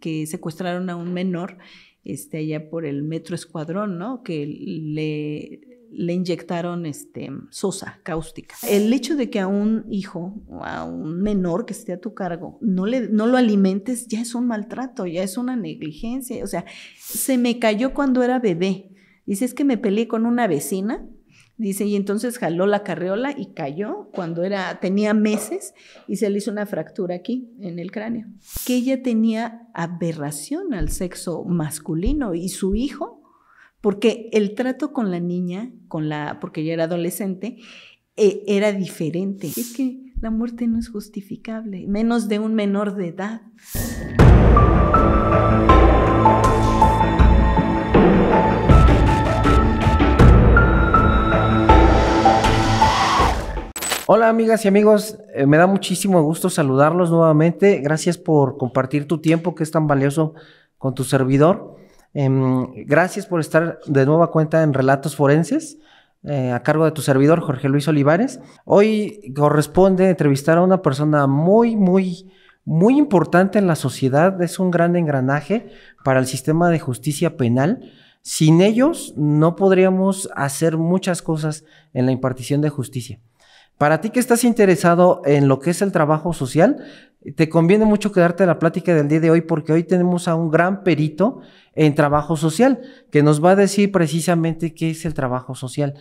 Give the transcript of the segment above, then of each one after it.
que secuestraron a un menor este, allá por el metro Escuadrón, ¿no? Que le, le inyectaron este, sosa cáustica. El hecho de que a un hijo o a un menor que esté a tu cargo no, le, no lo alimentes ya es un maltrato, ya es una negligencia. O sea, se me cayó cuando era bebé. dice es que me peleé con una vecina Dice, y entonces jaló la carriola y cayó cuando era, tenía meses y se le hizo una fractura aquí en el cráneo. Que ella tenía aberración al sexo masculino y su hijo, porque el trato con la niña, con la, porque ella era adolescente, e, era diferente. Es que la muerte no es justificable, menos de un menor de edad. Hola amigas y amigos, eh, me da muchísimo gusto saludarlos nuevamente. Gracias por compartir tu tiempo que es tan valioso con tu servidor. Em, gracias por estar de nueva cuenta en Relatos Forenses. Eh, a cargo de tu servidor Jorge Luis Olivares. Hoy corresponde entrevistar a una persona muy, muy, muy importante en la sociedad. Es un gran engranaje para el sistema de justicia penal. Sin ellos no podríamos hacer muchas cosas en la impartición de justicia. Para ti que estás interesado en lo que es el trabajo social, te conviene mucho quedarte a la plática del día de hoy porque hoy tenemos a un gran perito en trabajo social que nos va a decir precisamente qué es el trabajo social.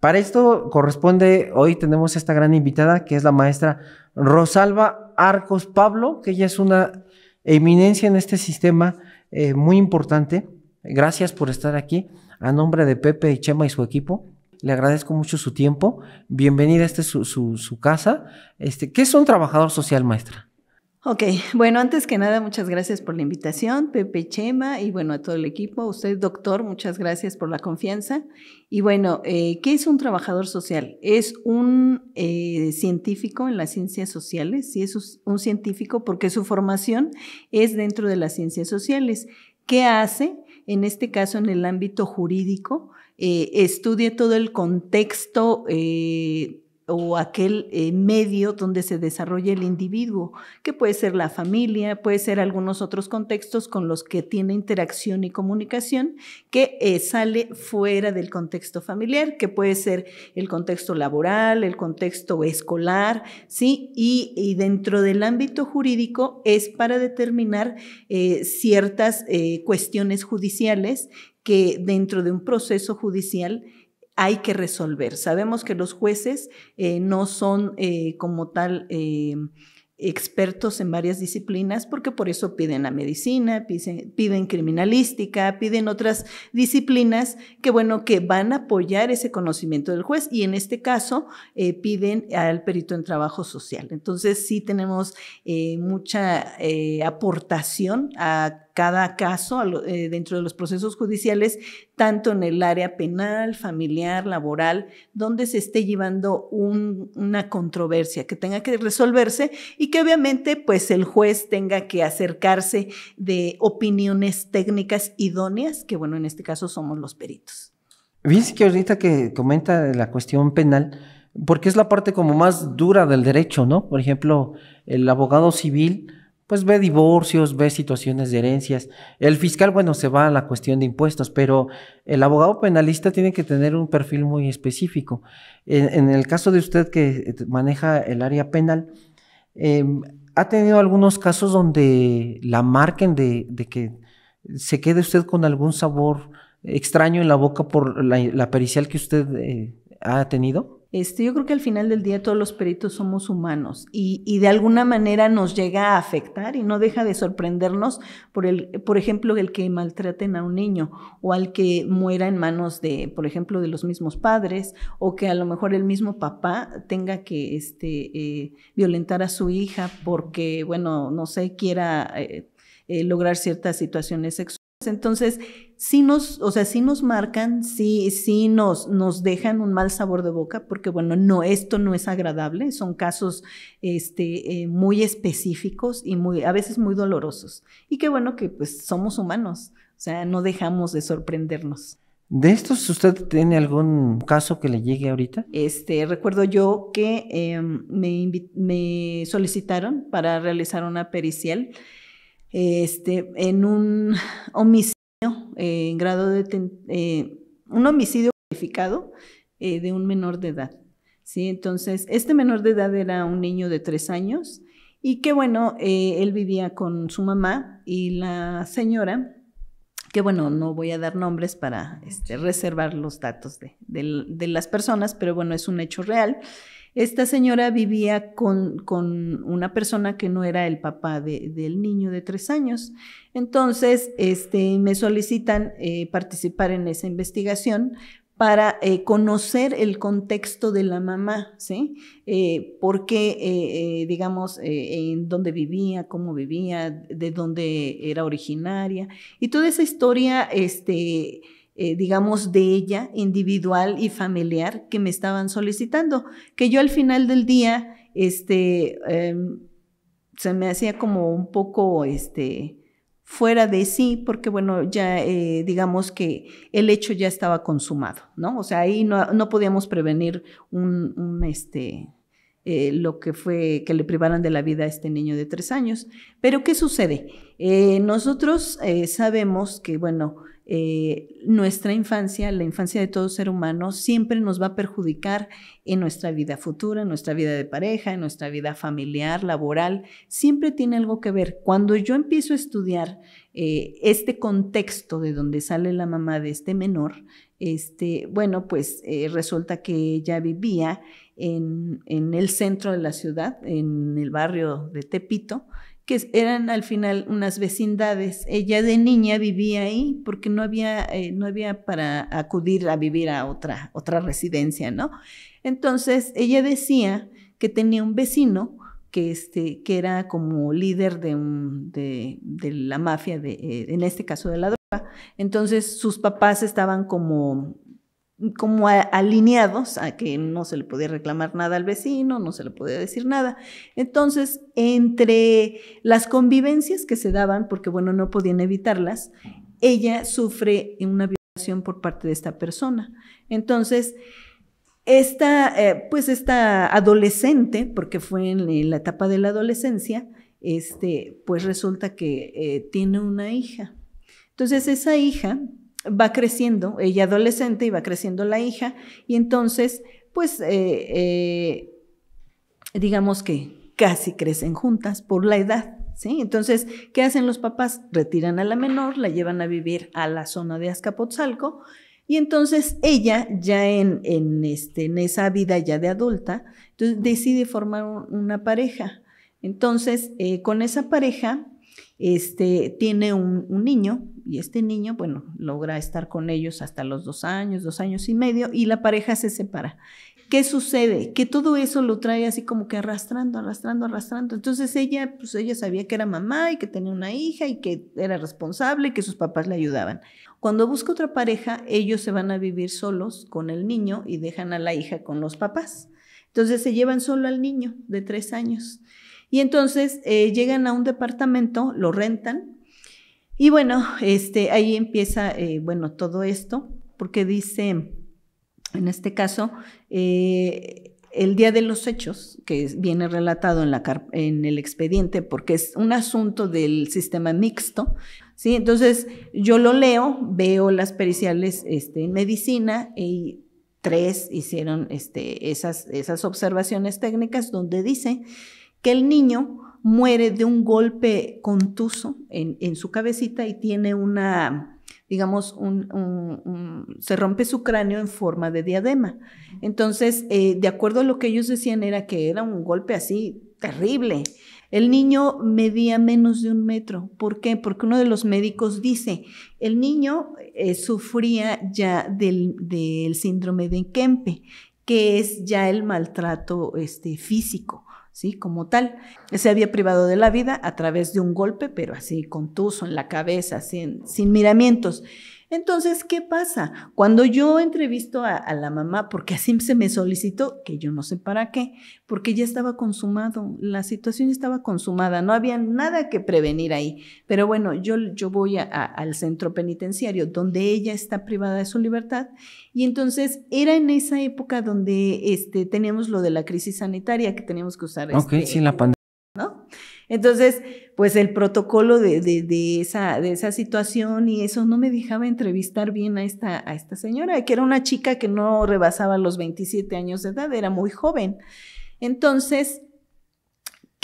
Para esto corresponde, hoy tenemos esta gran invitada que es la maestra Rosalba Arcos Pablo, que ella es una eminencia en este sistema eh, muy importante. Gracias por estar aquí a nombre de Pepe y Chema y su equipo le agradezco mucho su tiempo. Bienvenida a este, su, casa. Este, ¿Qué es un trabajador social, maestra? Ok, bueno, antes que nada, muchas gracias por la invitación, Pepe Chema, y bueno, a todo el equipo. Usted, doctor, muchas gracias por la confianza. Y bueno, eh, ¿qué es un trabajador social? Es un eh, científico en las ciencias sociales, sí, es un científico porque su formación es dentro de las ciencias sociales. ¿Qué hace? En este caso, en el ámbito jurídico, eh, estudie todo el contexto eh, o aquel eh, medio donde se desarrolla el individuo, que puede ser la familia, puede ser algunos otros contextos con los que tiene interacción y comunicación, que sale fuera del contexto familiar, que puede ser el contexto laboral, el contexto escolar, ¿sí? Y, dentro del ámbito jurídico es para determinar ciertas cuestiones judiciales que dentro de un proceso judicial hay que resolver. Sabemos que los jueces eh, no son eh, como tal eh, expertos en varias disciplinas porque por eso piden la medicina, piden, piden, criminalística, piden otras disciplinas que, bueno, que van a apoyar ese conocimiento del juez y en este caso piden al perito en trabajo social. Entonces sí tenemos mucha aportación a cada caso eh, dentro de los procesos judiciales, tanto en el área penal, familiar, laboral, donde se esté llevando una controversia que tenga que resolverse y que obviamente pues el juez tenga que acercarse de opiniones técnicas idóneas, que bueno, en este caso somos los peritos. Fíjense que ahorita que comenta la cuestión penal, porque es la parte como más dura del derecho, ¿no? Por ejemplo, el abogado civil pues ve divorcios, ve situaciones de herencias. El fiscal, bueno, se va a la cuestión de impuestos, pero el abogado penalista tiene que tener un perfil muy específico. En, el caso de usted que eh, maneja el área penal, em, ha tenido algunos casos donde la marquen de, que se quede usted con algún sabor extraño en la boca por la, pericial que usted eh, ha tenido. Este, yo creo que al final del día todos los peritos somos humanos y, de alguna manera nos llega a afectar y no deja de sorprendernos por, el, por ejemplo, el que maltraten a un niño o al que muera en manos de, por ejemplo, de los mismos padres o que a lo mejor el mismo papá tenga que este, eh, violentar a su hija porque, bueno, no sé, quiera eh, eh, lograr ciertas situaciones sexuales. Entonces, sí nos, o sea, nos marcan, sí, si nos, nos dejan un mal sabor de boca, porque bueno, no, esto no es agradable, son casos este, eh, muy específicos y muy, a veces muy dolorosos. Y qué bueno que pues somos humanos, o sea, no dejamos de sorprendernos. ¿De estos usted tiene algún caso que le llegue ahorita? Este, recuerdo yo que em, me, me solicitaron para realizar una pericial este, en un homicidio eh, en grado de eh, un homicidio calificado eh, de un menor de edad. ¿sí? Entonces, este menor de edad era un niño de tres años y que bueno, él vivía con su mamá y la señora, que bueno, no voy a dar nombres para este, reservar los datos de las personas, pero bueno, es un hecho real. Esta señora vivía con, una persona que no era el papá del niño de tres años. Entonces, este, me solicitan eh, participar en esa investigación para eh, conocer el contexto de la mamá, ¿sí? Eh, porque, digamos, en dónde vivía, cómo vivía, de dónde era originaria. Y toda esa historia, este, eh, digamos, de ella, individual y familiar, que me estaban solicitando, que yo al final del día, este, em, se me hacía como un poco, este, fuera de sí, porque bueno, ya eh, digamos que el hecho ya estaba consumado, ¿no? O sea, ahí no, podíamos prevenir un, este, eh, lo que fue que le privaran de la vida a este niño de tres años. Pero ¿qué sucede? nosotros sabemos que, bueno, eh, nuestra infancia, la infancia de todo ser humano, siempre nos va a perjudicar en nuestra vida futura, en nuestra vida de pareja, en nuestra vida familiar, laboral. Siempre tiene algo que ver. Cuando yo empiezo a estudiar eh, este contexto de donde sale la mamá de este menor, este, bueno, pues eh, resulta que ella vivía en el centro de la ciudad, en el barrio de Tepito, que eran al final unas vecindades. Ella de niña vivía ahí porque no había, eh, no había para acudir a vivir a otra, otra residencia, ¿no? Entonces ella decía que tenía un vecino que, este, que era como líder de, de, la mafia, de, eh, en este caso de la droga. Entonces sus papás estaban como como alineados a que no se le podía reclamar nada al vecino, no se le podía decir nada. Entonces, entre las convivencias que se daban, porque bueno, no podían evitarlas, ella sufre una violación por parte de esta persona. Entonces, esta, eh, pues esta adolescente, porque fue en la etapa de la adolescencia, este, pues resulta que eh, tiene una hija. Entonces, esa hija va creciendo, ella adolescente y va creciendo la hija, y entonces, pues, eh, eh, digamos que casi crecen juntas por la edad. ¿Sí? Entonces, ¿qué hacen los papás? Retiran a la menor, la llevan a vivir a la zona de Azcapotzalco y entonces ella, ya en, este, en esa vida ya de adulta, decide formar una pareja. Entonces, eh, con esa pareja, este, tiene un, niño y este niño, bueno, logra estar con ellos hasta los dos años, dos años y medio y la pareja se separa. ¿Qué sucede? Que todo eso lo trae así como que arrastrando, arrastrando, arrastrando. Entonces ella, pues ella sabía que era mamá y que tenía una hija y que era responsable y que sus papás le ayudaban. Cuando busca otra pareja, ellos se van a vivir solos con el niño y dejan a la hija con los papás. Entonces se llevan solo al niño de tres años. Y entonces eh, llegan a un departamento, lo rentan, y bueno, este, ahí empieza, eh, bueno, todo esto, porque dice, en este caso, eh, el día de los hechos, que viene relatado en, la en el expediente, porque es un asunto del sistema mixto, ¿sí? Entonces, yo lo leo, veo las periciales este, en medicina y tres hicieron este, esas, esas observaciones técnicas donde dice que el niño muere de un golpe contuso en, su cabecita y tiene una, digamos, un, se rompe su cráneo en forma de diadema. Entonces, eh, de acuerdo a lo que ellos decían, era que era un golpe así terrible. El niño medía menos de un metro. ¿Por qué? Porque uno de los médicos dice, el niño eh, sufría ya del, síndrome de Kempe, que es ya el maltrato este, físico. ¿sí? Como tal. Se había privado de la vida a través de un golpe, pero así contuso en la cabeza, sin, sin miramientos. Entonces, ¿qué pasa? Cuando yo entrevisto a, la mamá, porque así se me solicitó, que yo no sé para qué, porque ya estaba consumado, la situación estaba consumada, no había nada que prevenir ahí. Pero bueno, yo, yo voy al centro penitenciario, donde ella está privada de su libertad, y entonces era en esa época donde este, teníamos lo de la crisis sanitaria, que teníamos que usar. Ok, este, la pandemia entonces, pues el protocolo de, de, esa, de esa situación y eso no me dejaba entrevistar bien a esta, a esta señora, que era una chica que no rebasaba los 27 años de edad, era muy joven. Entonces,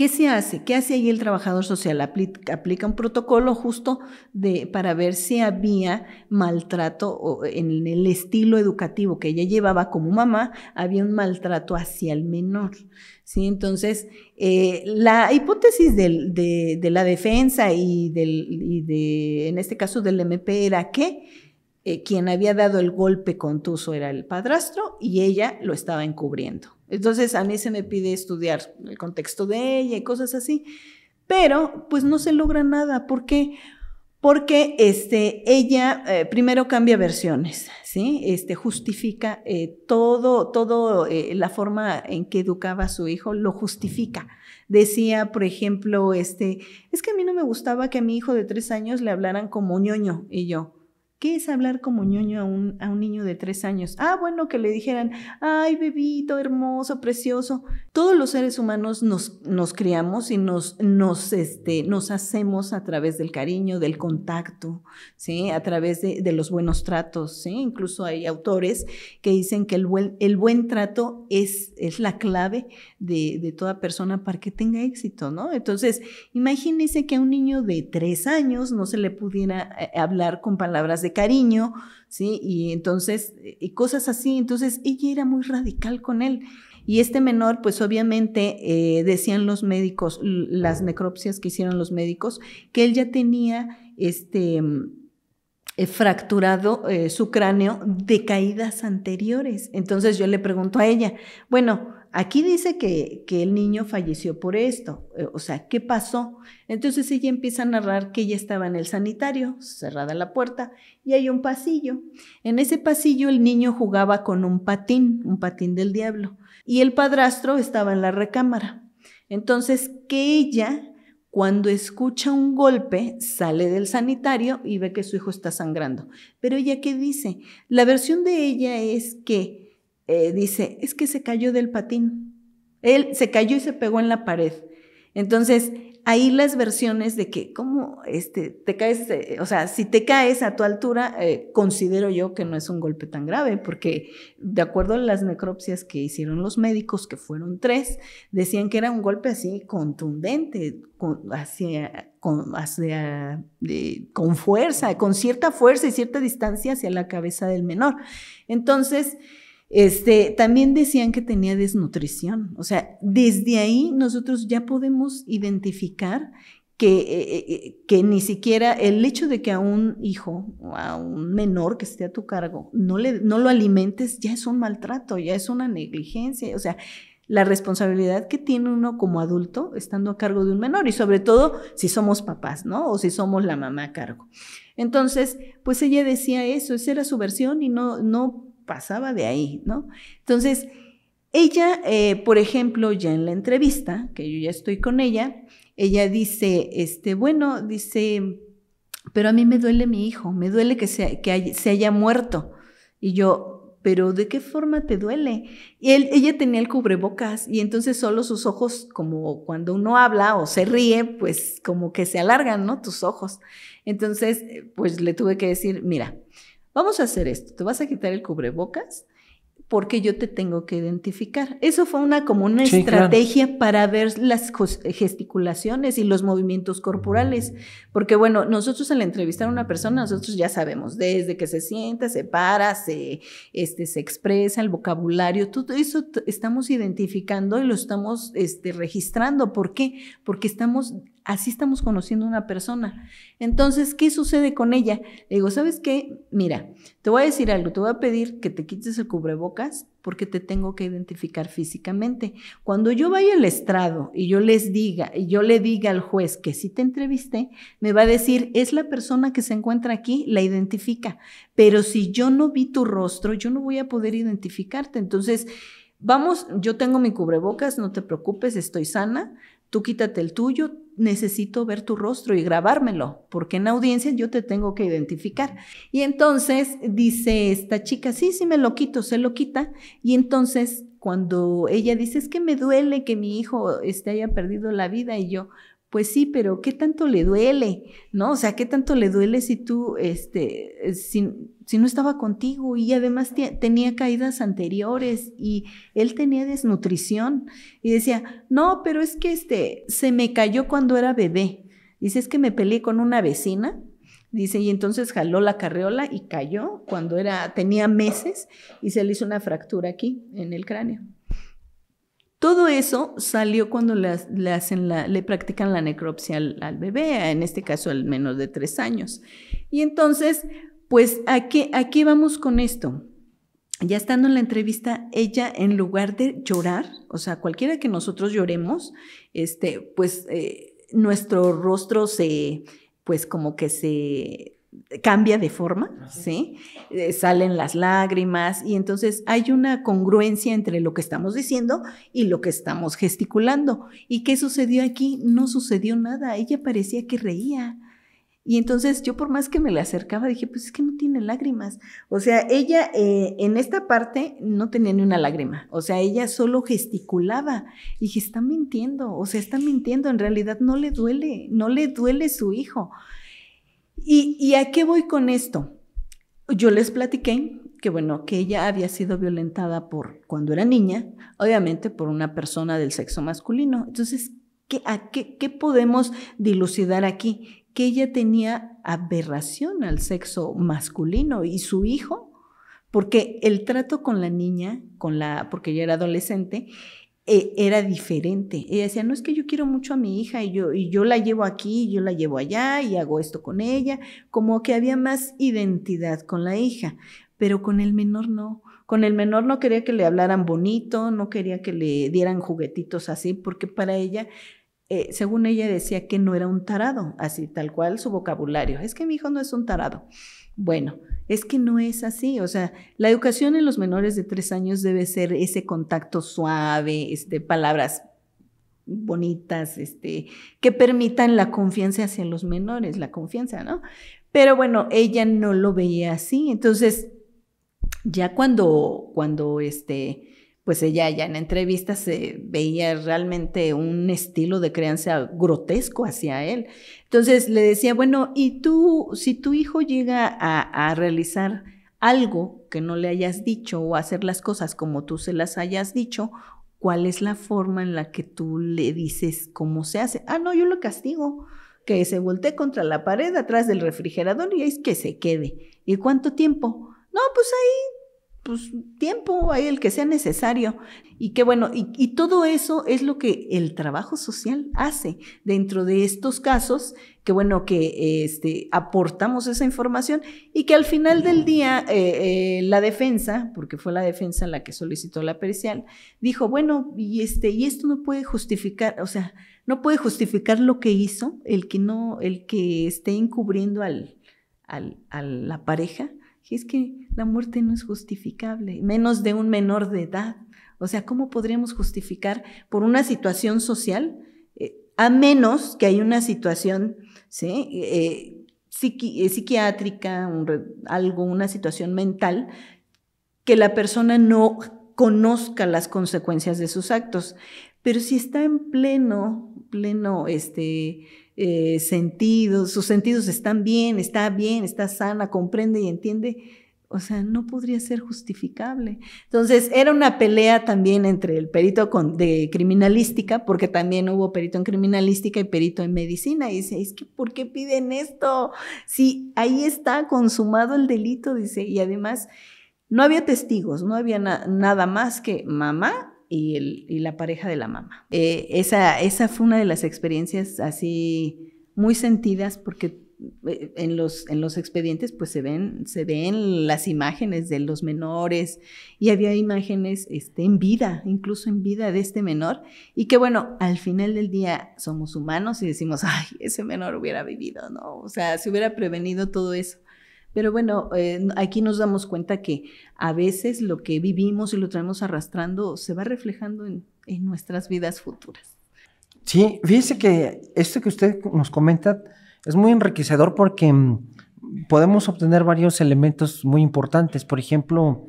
¿Qué se hace? ¿Qué hace ahí el trabajador social? Aplica, un protocolo justo de, para ver si había maltrato en el estilo educativo que ella llevaba como mamá, había un maltrato hacia el menor. ¿sí? Entonces, eh, la hipótesis de, la defensa y, en este caso del MP era que eh, quien había dado el golpe contuso era el padrastro y ella lo estaba encubriendo. Entonces a mí se me pide estudiar el contexto de ella y cosas así, pero pues no se logra nada. ¿Por qué? Porque este, ella eh, primero cambia versiones, ¿sí? Este, justifica eh, todo, todo eh, la forma en que educaba a su hijo, lo justifica. Decía, por ejemplo, este, es que a mí no me gustaba que a mi hijo de tres años le hablaran como ñoño y yo. ¿Qué es hablar como ñoño a un, a un niño de tres años? Ah, bueno, que le dijeran, ay, bebito, hermoso, precioso. Todos los seres humanos nos, nos criamos y nos, nos, este, nos hacemos a través del cariño, del contacto, ¿sí? a través de, los buenos tratos. ¿sí? Incluso hay autores que dicen que el buen, el buen trato es, es la clave de, toda persona para que tenga éxito. ¿no? Entonces, imagínese que a un niño de tres años no se le pudiera eh, hablar con palabras de cariño, ¿sí? y entonces, eh, y cosas así. Entonces, ella era muy radical con él. Y este menor, pues obviamente eh, decían los médicos, las necropsias que hicieron los médicos, que él ya tenía este eh, fracturado eh, su cráneo de caídas anteriores. Entonces yo le pregunto a ella, bueno, aquí dice que, que el niño falleció por esto, o sea, ¿qué pasó? Entonces ella empieza a narrar que ella estaba en el sanitario, cerrada la puerta, y hay un pasillo. En ese pasillo el niño jugaba con un patín, un patín del diablo y el padrastro estaba en la recámara. Entonces, que ella, cuando escucha un golpe, sale del sanitario y ve que su hijo está sangrando. Pero ella, ¿qué dice? La versión de ella es que, eh, dice, es que se cayó del patín. Él se cayó y se pegó en la pared. Entonces, ahí las versiones de que, ¿cómo este, te caes? Eh, o sea, si te caes a tu altura, eh, considero yo que no es un golpe tan grave, porque de acuerdo a las necropsias que hicieron los médicos, que fueron tres, decían que era un golpe así contundente, con, hacia, con, eh, con fuerza, con cierta fuerza y cierta distancia hacia la cabeza del menor. Entonces, este, también decían que tenía desnutrición. O sea, desde ahí nosotros ya podemos identificar que, eh, eh, que, ni siquiera el hecho de que a un hijo o a un menor que esté a tu cargo no, le, no lo alimentes ya es un maltrato, ya es una negligencia. O sea, la responsabilidad que tiene uno como adulto estando a cargo de un menor y sobre todo si somos papás, ¿no? O si somos la mamá a cargo. Entonces, pues ella decía eso, esa era su versión y no, no pasaba de ahí, ¿no? Entonces, ella, eh, por ejemplo, ya en la entrevista, que yo ya estoy con ella, ella dice, este, bueno, dice, pero a mí me duele mi hijo, me duele que se, haya, se haya muerto. Y yo, pero ¿de qué forma te duele? Y ella tenía el cubrebocas y entonces solo sus ojos, como cuando uno habla o se ríe, pues como que se alargan, ¿no? Tus ojos. Entonces, pues le tuve que decir, mira, vamos a hacer esto, te vas a quitar el cubrebocas porque yo te tengo que identificar. Eso fue una como una estrategia para ver las gesticulaciones y los movimientos corporales, porque bueno, nosotros al entrevistar a una persona, nosotros ya sabemos desde que se sienta, se para, se este se expresa el vocabulario, todo eso estamos identificando y lo estamos este, registrando, ¿por qué? Porque estamos Así estamos conociendo a una persona. Entonces, ¿qué sucede con ella? Le digo, ¿sabes qué? Mira, te voy a decir algo, te voy a pedir que te quites el cubrebocas porque te tengo que identificar físicamente. Cuando yo vaya al estrado y yo les diga, y yo le diga al juez que sí si te entrevisté, me va a decir, es la persona que se encuentra aquí, la identifica. Pero si yo no vi tu rostro, yo no voy a poder identificarte. Entonces, vamos, yo tengo mi cubrebocas, no te preocupes, estoy sana, tú quítate el tuyo, necesito ver tu rostro y grabármelo, porque en audiencia yo te tengo que identificar. Y entonces dice esta chica, sí, sí me lo quito, se lo quita. Y entonces cuando ella dice, es que me duele que mi hijo este, haya perdido la vida, y yo, pues sí, pero ¿qué tanto le duele? ¿No? O sea, ¿qué tanto le duele si tú, este, sin si no estaba contigo y además tenía caídas anteriores y él tenía desnutrición y decía, no, pero es que este, se me cayó cuando era bebé. Dice, es que me peleé con una vecina. Dice, y entonces jaló la carreola y cayó cuando era, tenía meses y se le hizo una fractura aquí en el cráneo. Todo eso salió cuando le, practican la necropsia al, al, bebé, en este caso al menos de tres años. Y entonces pues, aquí vamos con esto? Ya estando en la entrevista, ella en lugar de llorar, o sea, cualquiera que nosotros lloremos, este, pues eh, nuestro rostro se, pues como que se cambia de forma, ¿sí? Eh, salen las lágrimas y entonces hay una congruencia entre lo que estamos diciendo y lo que estamos gesticulando. ¿Y qué sucedió aquí? No sucedió nada, ella parecía que reía. Y entonces yo por más que me le acercaba dije, pues es que no tiene lágrimas. O sea, ella eh, en esta parte no tenía ni una lágrima. O sea, ella solo gesticulaba. Y dije, está mintiendo. O sea, está mintiendo. En realidad no le duele, no le duele su hijo. ¿Y, a qué voy con esto? Yo les platiqué que bueno, que ella había sido violentada por cuando era niña, obviamente por una persona del sexo masculino. Entonces, ¿qué, a qué podemos dilucidar aquí? que ella tenía aberración al sexo masculino y su hijo, porque el trato con la niña, con la, porque ella era adolescente, e, era diferente. Ella decía, no es que yo quiero mucho a mi hija y yo, y yo la llevo aquí, y yo la llevo allá y hago esto con ella, como que había más identidad con la hija, pero con el menor no. Con el menor no quería que le hablaran bonito, no quería que le dieran juguetitos así, porque para ella eh, según ella decía que no era un tarado, así tal cual su vocabulario. Es que mi hijo no es un tarado. Bueno, es que no es así. O sea, la educación en los menores de tres años debe ser ese contacto suave, este, palabras bonitas, este, que permitan la confianza hacia los menores, la confianza, ¿no? Pero bueno, ella no lo veía así. Entonces, ya cuando, cuando este, pues ella ya en entrevistas se veía realmente un estilo de crianza grotesco hacia él. Entonces le decía, bueno, ¿y tú, si tu hijo llega a, realizar algo que no le hayas dicho o hacer las cosas como tú se las hayas dicho, ¿cuál es la forma en la que tú le dices cómo se hace? Ah, no, yo lo castigo que se voltee contra la pared atrás del refrigerador y es que se quede. ¿Y cuánto tiempo? No, pues ahí pues, tiempo, ahí el que sea necesario. Y que bueno, y, todo eso es lo que el trabajo social hace dentro de estos casos, que bueno, que este, aportamos esa información y que al final del día eh, eh, la defensa, porque fue la defensa la que solicitó la pericial, dijo, bueno, y, este, y esto no puede justificar, o sea, no puede justificar lo que hizo el que no, el que esté encubriendo al, al, a la pareja es que la muerte no es justificable, menos de un menor de edad. O sea, ¿cómo podríamos justificar por una situación social, eh, a menos que hay una situación eh, eh, psiquiátrica, algo, una situación mental, que la persona no conozca las consecuencias de sus actos? Pero si está en pleno, pleno, este, eh, sentidos, sus sentidos están bien, está bien, está sana, comprende y entiende, o sea, no podría ser justificable. Entonces, era una pelea también entre el perito con, de criminalística, porque también hubo perito en criminalística y perito en medicina. Y dice, que, ¿por qué piden esto? Si ahí está consumado el delito, dice. Y además, no había testigos, no había nada más que mamá y, y la pareja de la mamá. Eh, esa, esa fue una de las experiencias así muy sentidas porque eh, en los, en los expedientes pues se ven, se ven las imágenes de los menores y había imágenes este, en vida, incluso en vida de este menor y que bueno, al final del día somos humanos y decimos, ay, ese menor hubiera vivido, ¿no? O sea, se hubiera prevenido todo eso. Pero bueno, eh, aquí nos damos cuenta que a veces lo que vivimos y lo traemos arrastrando se va reflejando en, en nuestras vidas futuras. Sí, fíjese que esto que usted nos comenta es muy enriquecedor porque mm, podemos obtener varios elementos muy importantes. Por ejemplo,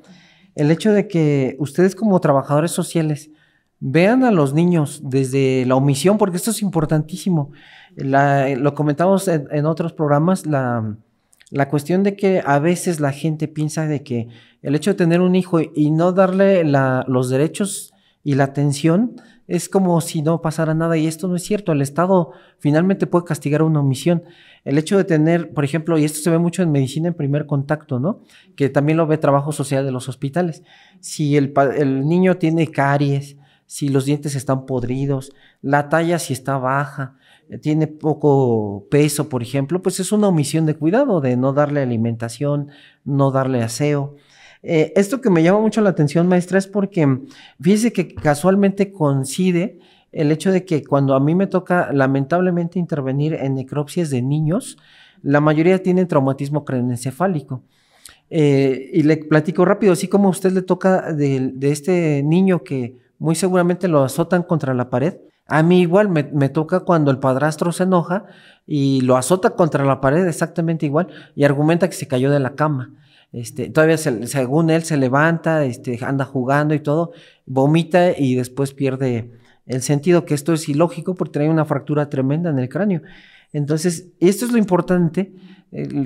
el hecho de que ustedes como trabajadores sociales vean a los niños desde la omisión, porque esto es importantísimo. lo comentamos en, en otros programas, la, la cuestión de que a veces la gente piensa de que el hecho de tener un hijo y no darle los derechos y la atención es como si no pasara nada y esto no es cierto. El Estado finalmente puede castigar una omisión. El hecho de tener, por ejemplo, y esto se ve mucho en medicina en primer contacto, ¿no? Que también lo ve trabajo social de los hospitales. Si el niño tiene caries, si los dientes están podridos, la talla si está baja, eh, tiene poco peso, por ejemplo, pues es una omisión de cuidado, de no darle alimentación, no darle aseo. Eh, esto que me llama mucho la atención, maestra, es porque fíjese que casualmente coincide el hecho de que cuando a mí me toca lamentablemente intervenir en necropsias de niños, la mayoría tienen traumatismo craneoencefálico. Eh, y le platico rápido, así como a usted le toca de, este niño que muy seguramente lo azotan contra la pared, a mí igual me, toca cuando el padrastro se enoja y lo azota contra la pared exactamente igual y argumenta que se cayó de la cama. Este, todavía según él se levanta, este, anda jugando y todo, vomita y después pierde el sentido, que esto es ilógico porque trae una fractura tremenda en el cráneo. Entonces, esto es lo importante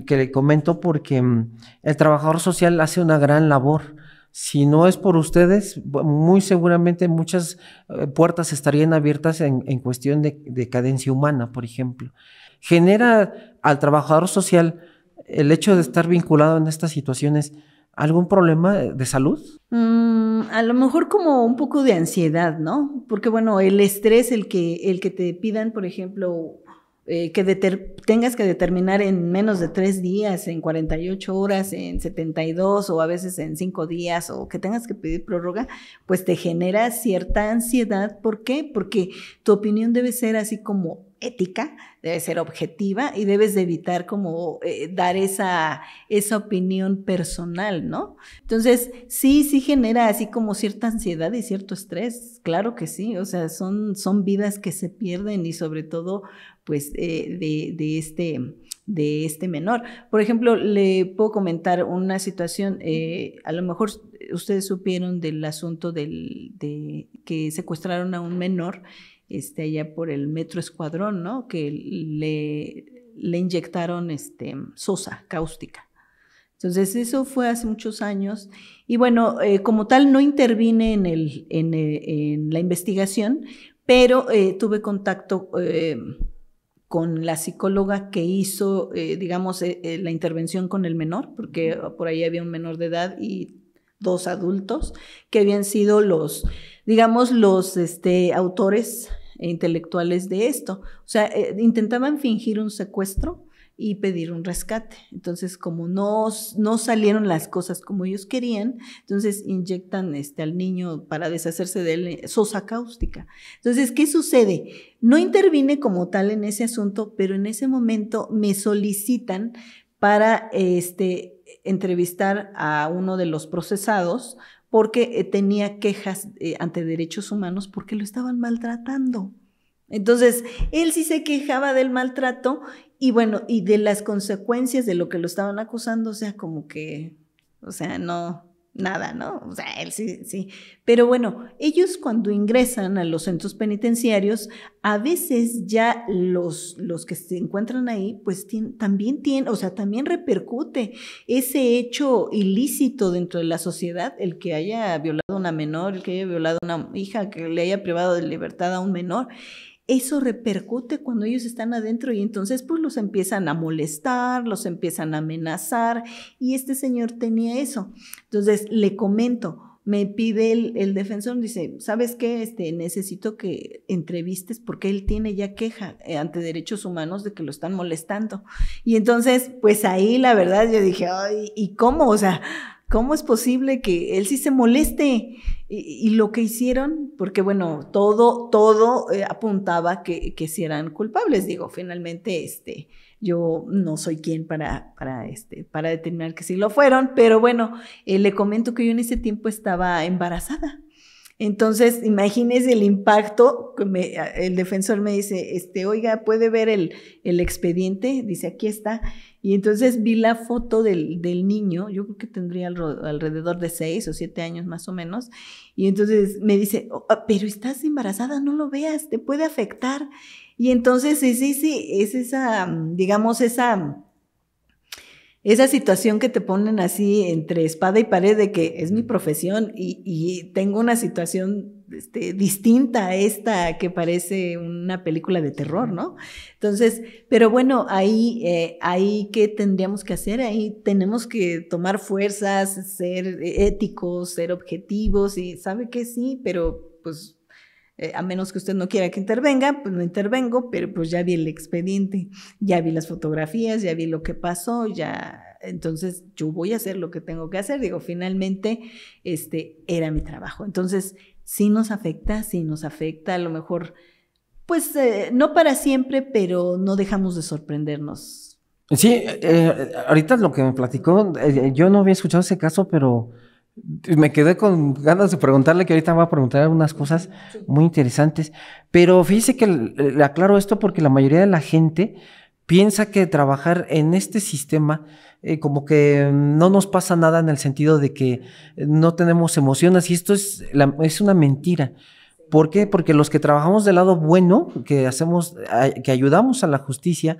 que le comento porque mm, el trabajador social hace una gran labor si no es por ustedes, muy seguramente muchas eh, puertas estarían abiertas en, cuestión de, de, cadencia humana, por ejemplo. Genera al trabajador social el hecho de estar vinculado en estas situaciones. ¿Algún problema de salud? Mm, a lo mejor como un poco de ansiedad, ¿no? Porque bueno, el estrés, el que, el que te pidan, por ejemplo, eh, que tengas que determinar en menos de tres días, en 48 horas, en 72 o a veces en cinco días o que tengas que pedir prórroga, pues te genera cierta ansiedad. ¿Por qué? Porque tu opinión debe ser así como ética, debe ser objetiva y debes de evitar como eh, dar esa, esa opinión personal, ¿no? Entonces, sí, sí genera así como cierta ansiedad y cierto estrés, claro que sí, o sea, son, son vidas que se pierden y sobre todo, pues, eh, de, este de este menor. Por ejemplo, le puedo comentar una situación, eh, a lo mejor ustedes supieron del asunto de que secuestraron a un menor este, allá por el Metro Escuadrón, ¿no? Que le, le inyectaron este, sosa cáustica. Entonces, eso fue hace muchos años. Y bueno, eh, como tal, no intervine en, el, en, eh, la investigación, pero eh, tuve contacto con la psicóloga que hizo, digamos, la intervención con el menor, porque por ahí había un menor de edad y dos adultos, que habían sido los, digamos, los este, autores e intelectuales de esto. O sea, eh, intentaban fingir un secuestro y pedir un rescate. Entonces, como no, no salieron las cosas como ellos querían, entonces inyectan este, al niño para deshacerse de él eh, sosa cáustica. Entonces, ¿qué sucede? No intervine como tal en ese asunto, pero en ese momento me solicitan para este, entrevistar a uno de los procesados porque eh, tenía quejas eh, ante derechos humanos porque lo estaban maltratando. Entonces, él sí se quejaba del maltrato y bueno, y de las consecuencias de lo que lo estaban acusando, o sea, como que, o sea, no, nada, ¿no? O sea, él sí, sí. Pero bueno, ellos cuando ingresan a los centros penitenciarios, a veces ya los, los que se encuentran ahí, pues también tienen, o sea, también repercute ese hecho ilícito dentro de la sociedad, el que haya violado a una menor, el que haya violado a una hija, que le haya privado de libertad a un menor eso repercute cuando ellos están adentro y entonces pues los empiezan a molestar, los empiezan a amenazar y este señor tenía eso. Entonces le comento, me pide el, el defensor, dice, ¿sabes qué? Este, necesito que entrevistes porque él tiene ya queja eh, ante derechos humanos de que lo están molestando. Y entonces pues ahí la verdad yo dije, ¿y cómo? O sea... ¿Cómo es posible que él sí se moleste? Y, lo que hicieron, porque bueno, todo, todo eh, apuntaba que, que si eran culpables. Digo, finalmente, este, yo no soy quien para, para, este, para determinar que sí lo fueron, pero bueno, eh, le comento que yo en ese tiempo estaba embarazada. Entonces, imagínese el impacto. Me, el defensor me dice, este, oiga, ¿puede ver el, expediente? Dice, aquí está. Y entonces vi la foto del, niño, yo creo que tendría alrededor de seis o siete años más o menos. Y entonces me dice, oh, ah, pero estás embarazada, no lo veas, te puede afectar. Y entonces sí, sí, es esa, digamos, esa esa situación que te ponen así entre espada y pared de que es mi profesión y, tengo una situación este, distinta a esta que parece una película de terror, ¿no? Entonces, pero bueno, ahí, eh, ahí qué tendríamos que hacer, ahí tenemos que tomar fuerzas, ser eh, éticos, ser objetivos y sabe que sí, pero pues eh, a menos que usted no quiera que intervenga, pues no intervengo, pero pues ya vi el expediente, ya vi las fotografías, ya vi lo que pasó, ya, entonces yo voy a hacer lo que tengo que hacer, digo, finalmente, este, era mi trabajo. Entonces, sí nos afecta, sí nos afecta, a lo mejor, pues eh, no para siempre, pero no dejamos de sorprendernos. Sí, eh, ahorita lo que me platicó, yo no había escuchado ese caso, pero me quedé con ganas de preguntarle que ahorita va a preguntar algunas cosas muy interesantes, pero fíjese que le aclaro esto porque la mayoría de la gente piensa que trabajar en este sistema eh, como que no nos pasa nada en el sentido de que eh, no tenemos emociones y esto es, es una mentira. ¿Por qué? Porque los que trabajamos del lado bueno, que hacemos, que ayudamos a la justicia,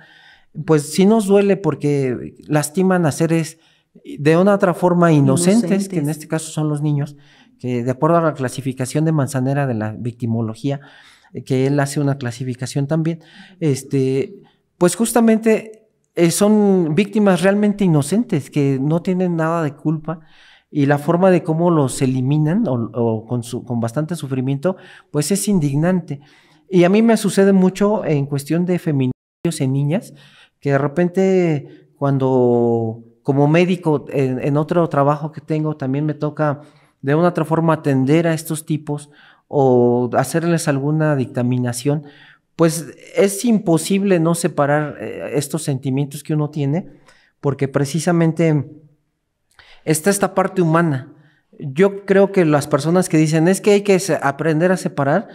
pues sí nos duele porque lastiman a es de una otra forma inocentes, que en este caso son los niños, que de acuerdo a la clasificación de Manzanera de la victimología, eh, que él hace una clasificación también, este, pues justamente eh, son víctimas realmente inocentes, que no tienen nada de culpa. Y la forma de cómo los eliminan, o, con, con bastante sufrimiento, pues es indignante. Y a mí me sucede mucho en cuestión de feminicidios en niñas, que de repente cuando como médico, en, otro trabajo que tengo, también me toca de una otra forma atender a estos tipos o hacerles alguna dictaminación, pues es imposible no separar eh, estos sentimientos que uno tiene, porque precisamente está esta parte humana. Yo creo que las personas que dicen es que hay que aprender a separar,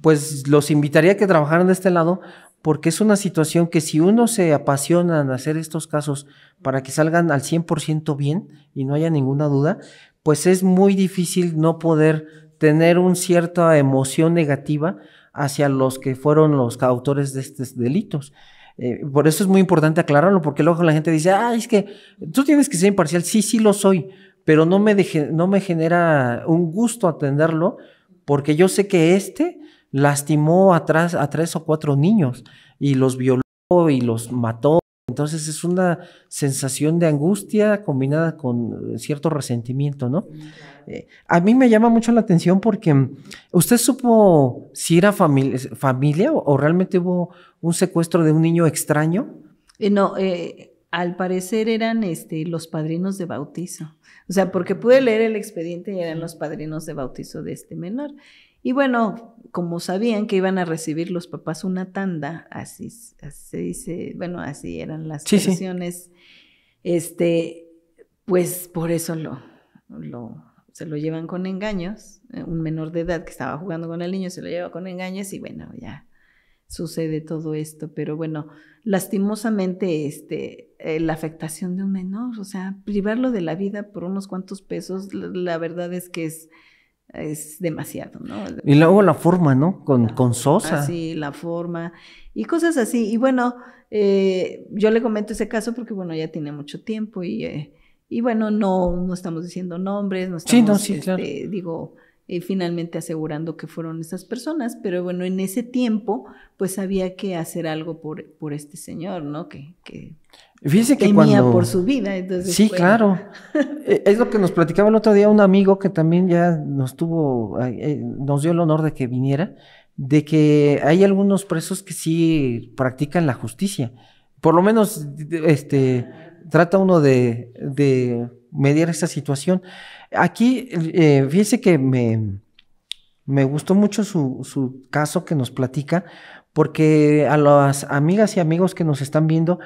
pues los invitaría a que trabajaran de este lado, porque es una situación que si uno se apasiona en hacer estos casos para que salgan al 100% bien y no haya ninguna duda, pues es muy difícil no poder tener una cierta emoción negativa hacia los que fueron los autores de estos delitos. Eh, por eso es muy importante aclararlo, porque luego la gente dice, ah, es que tú tienes que ser imparcial, sí, sí lo soy, pero no me, deje, no me genera un gusto atenderlo, porque yo sé que este lastimó a, a tres o cuatro niños y los violó y los mató. Entonces es una sensación de angustia combinada con eh, cierto resentimiento, ¿no? Eh, a mí me llama mucho la atención porque mm, usted supo si era familia, o, realmente hubo un secuestro de un niño extraño. Eh, no, al parecer eran este, los padrinos de bautizo. O sea, porque pude leer el expediente y eran los padrinos de bautizo de este menor. Y bueno, como sabían que iban a recibir los papás una tanda, así, se dice, bueno, así eran las decisiones este, pues por eso lo, lo, se lo llevan con engaños, eh, un menor de edad que estaba jugando con el niño se lo lleva con engaños y bueno, ya sucede todo esto, pero bueno, lastimosamente este, eh, la afectación de un menor, o sea, privarlo de la vida por unos cuantos pesos, la verdad es que es es demasiado, ¿no? Y luego la forma, ¿no? Con, con Sosa. Ah, sí, la forma y cosas así. Y bueno, eh, yo le comento ese caso porque, bueno, ya tiene mucho tiempo y, eh, y bueno, no, no estamos diciendo nombres, no estamos, sí, este, digo, eh, finalmente asegurando que fueron esas personas, pero bueno, en ese tiempo, pues había que hacer algo por, por este señor, ¿no? Que, que fíjese que Temía por su vida, entonces. Sí, claro. Eh, es lo que nos platicaba el otro día un amigo que también ya nos tuvo, eh, nos dio el honor de que viniera, de que hay algunos presos que sí practican la justicia. Por lo menos, este, trata uno de, de mediar esa situación. Aquí, eh, fíjese que me, me gustó mucho su, su caso que nos platica, porque a las amigas y amigos que nos están viendo,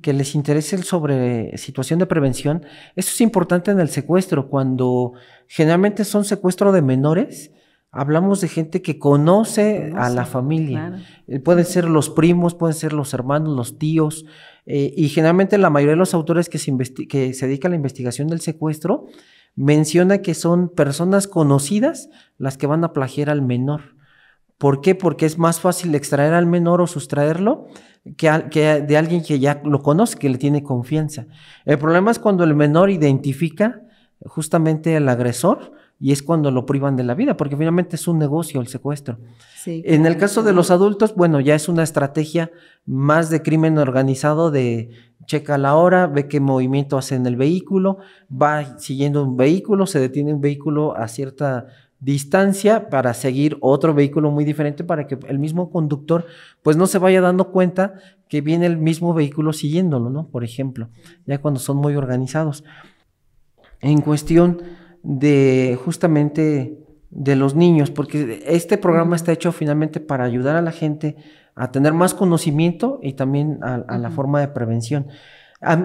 que les interese el sobre situación de prevención, eso es importante en el secuestro, cuando generalmente son secuestro de menores, hablamos de gente que conoce, a la familia. Eh, pueden ser los primos, pueden ser los hermanos, los tíos. Eh, y generalmente la mayoría de los autores que se, que se dedican a la investigación del secuestro menciona que son personas conocidas las que van a plagiar al menor. ¿Por qué? Porque es más fácil extraer al menor o sustraerlo que, de alguien que ya lo conoce, que le tiene confianza. El problema es cuando el menor identifica justamente al agresor y es cuando lo privan de la vida, porque finalmente es un negocio el secuestro. En el caso de los adultos, bueno, ya es una estrategia más de crimen organizado de checa la hora, ve qué movimiento hace en el vehículo, va siguiendo un vehículo, se detiene un vehículo a cierta distancia para seguir otro vehículo muy diferente para que el mismo conductor pues no se vaya dando cuenta que viene el mismo vehículo siguiéndolo, ¿no? Por ejemplo, ya cuando son muy organizados. En cuestión de justamente de los niños, porque este programa está hecho finalmente para ayudar a la gente a tener más conocimiento y también a, la forma de prevención.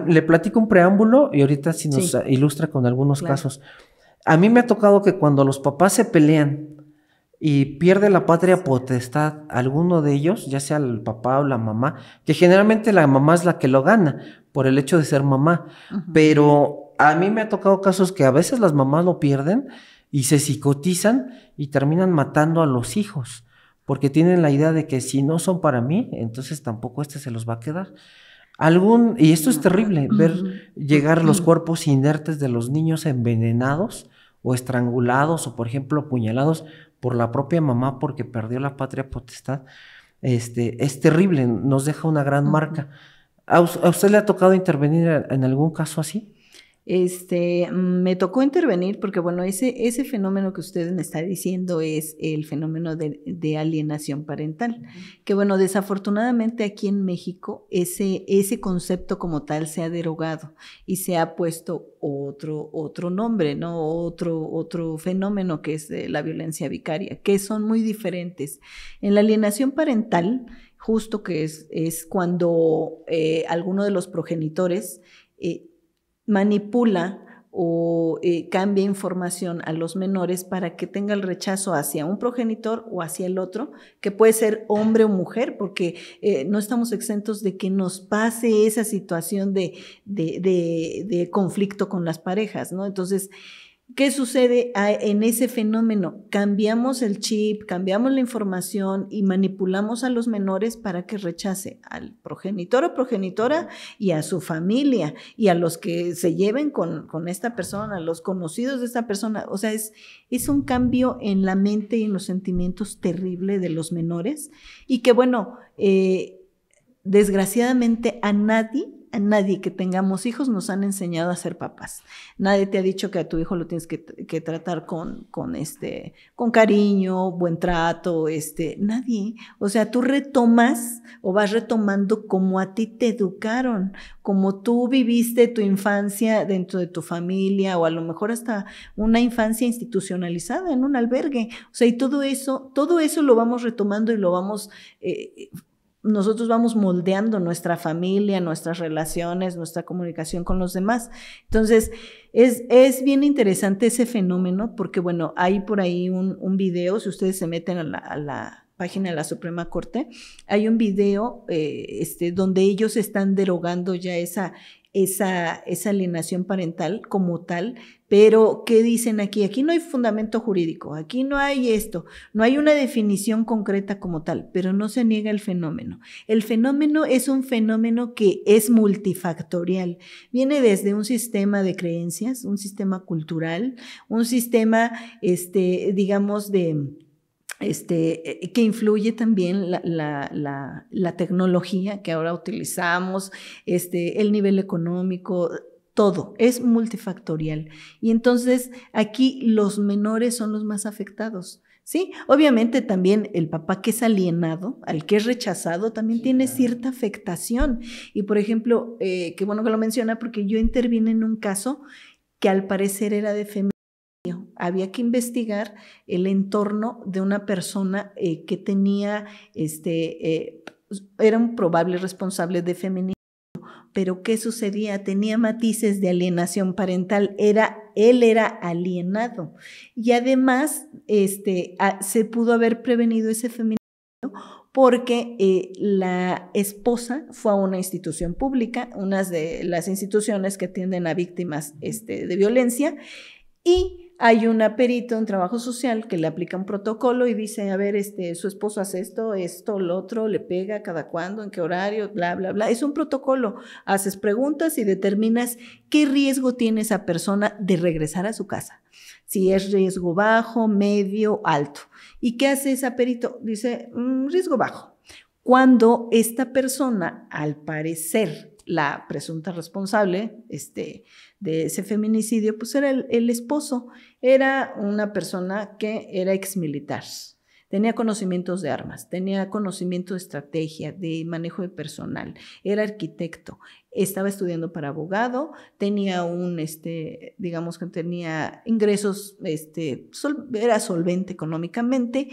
le platico un preámbulo y ahorita si nos ilustra con algunos casos. A mí me ha tocado que cuando los papás se pelean y pierde la patria potestad alguno de ellos, ya sea el papá o la mamá, que generalmente la mamá es la que lo gana por el hecho de ser mamá, pero a mí me ha tocado casos que a veces las mamás lo pierden y se psicotizan y terminan matando a los hijos, porque tienen la idea de que si no son para mí, entonces tampoco este se los va a quedar. Algún, y esto es terrible, ver llegar los cuerpos inertes de los niños envenenados o estrangulados o, por ejemplo, apuñalados por la propia mamá porque perdió la patria potestad, este, es terrible, nos deja una gran marca. ¿A usted le ha tocado intervenir en algún caso así? Este, me tocó intervenir porque, bueno, ese, ese fenómeno que usted me está diciendo es el fenómeno de, alienación parental, que, bueno, desafortunadamente aquí en México ese, ese concepto como tal se ha derogado y se ha puesto otro, otro nombre, ¿no? Otro, otro fenómeno que es eh, la violencia vicaria, que son muy diferentes. En la alienación parental, justo que es, es cuando eh, alguno de los progenitores... Eh, manipula o eh, cambia información a los menores para que tenga el rechazo hacia un progenitor o hacia el otro, que puede ser hombre o mujer, porque eh, no estamos exentos de que nos pase esa situación de, de conflicto con las parejas, ¿no? Entonces, ¿Qué sucede en ese fenómeno? Cambiamos el chip, cambiamos la información y manipulamos a los menores para que rechace al progenitor o progenitora y a su familia y a los que se lleven con, esta persona, a los conocidos de esta persona. O sea, es, es un cambio en la mente y en los sentimientos terrible de los menores y que bueno, eh, desgraciadamente a nadie nadie que tengamos hijos nos han enseñado a ser papás. Nadie te ha dicho que a tu hijo lo tienes que, tratar con, con, este, con cariño, buen trato, este, nadie. O sea, tú retomas o vas retomando como a ti te educaron, como tú viviste tu infancia dentro de tu familia o a lo mejor hasta una infancia institucionalizada en un albergue. O sea, y todo eso, todo eso lo vamos retomando y lo vamos eh, nosotros vamos moldeando nuestra familia, nuestras relaciones, nuestra comunicación con los demás. Entonces, es, es bien interesante ese fenómeno porque, bueno, hay por ahí un, video, si ustedes se meten a la, página de la Suprema Corte, hay un video eh, este, donde ellos están derogando ya esa, esa, esa alienación parental como tal, pero ¿qué dicen aquí? Aquí no hay fundamento jurídico, aquí no hay esto, no hay una definición concreta como tal, pero no se niega el fenómeno. El fenómeno es un fenómeno que es multifactorial, viene desde un sistema de creencias, un sistema cultural, un sistema, este, digamos, de este, eh, que influye también la, tecnología que ahora utilizamos, este, el nivel económico, todo, es multifactorial. Y entonces aquí los menores son los más afectados. ¿Sí? Obviamente también el papá que es alienado, al que es rechazado, también tiene cierta afectación. Y por ejemplo, que eh, qué bueno que lo menciona porque yo intervine en un caso que al parecer era de feminismo había que investigar el entorno de una persona eh, que tenía, este, eh, pues, era un probable responsable de feminicidio, pero ¿qué sucedía? Tenía matices de alienación parental, era él era alienado. Y además, este, ah, se pudo haber prevenido ese feminicidio porque eh, la esposa fue a una institución pública, una de las instituciones que atienden a víctimas este, de violencia, y hay un perito en trabajo social que le aplica un protocolo y dice, a ver, este, su esposo hace esto, esto, lo otro, le pega, cada cuándo, en qué horario, bla, bla, bla. Es un protocolo. Haces preguntas y determinas qué riesgo tiene esa persona de regresar a su casa. Si es riesgo bajo, medio, alto. ¿Y qué hace ese perito? Dice, mm, riesgo bajo. Cuando esta persona, al parecer, la presunta responsable, este, de ese feminicidio, pues era el, esposo, era una persona que era ex militar tenía conocimientos de armas, tenía conocimiento de estrategia, de manejo de personal, era arquitecto, estaba estudiando para abogado, tenía un, este, digamos que tenía ingresos, este, era solvente económicamente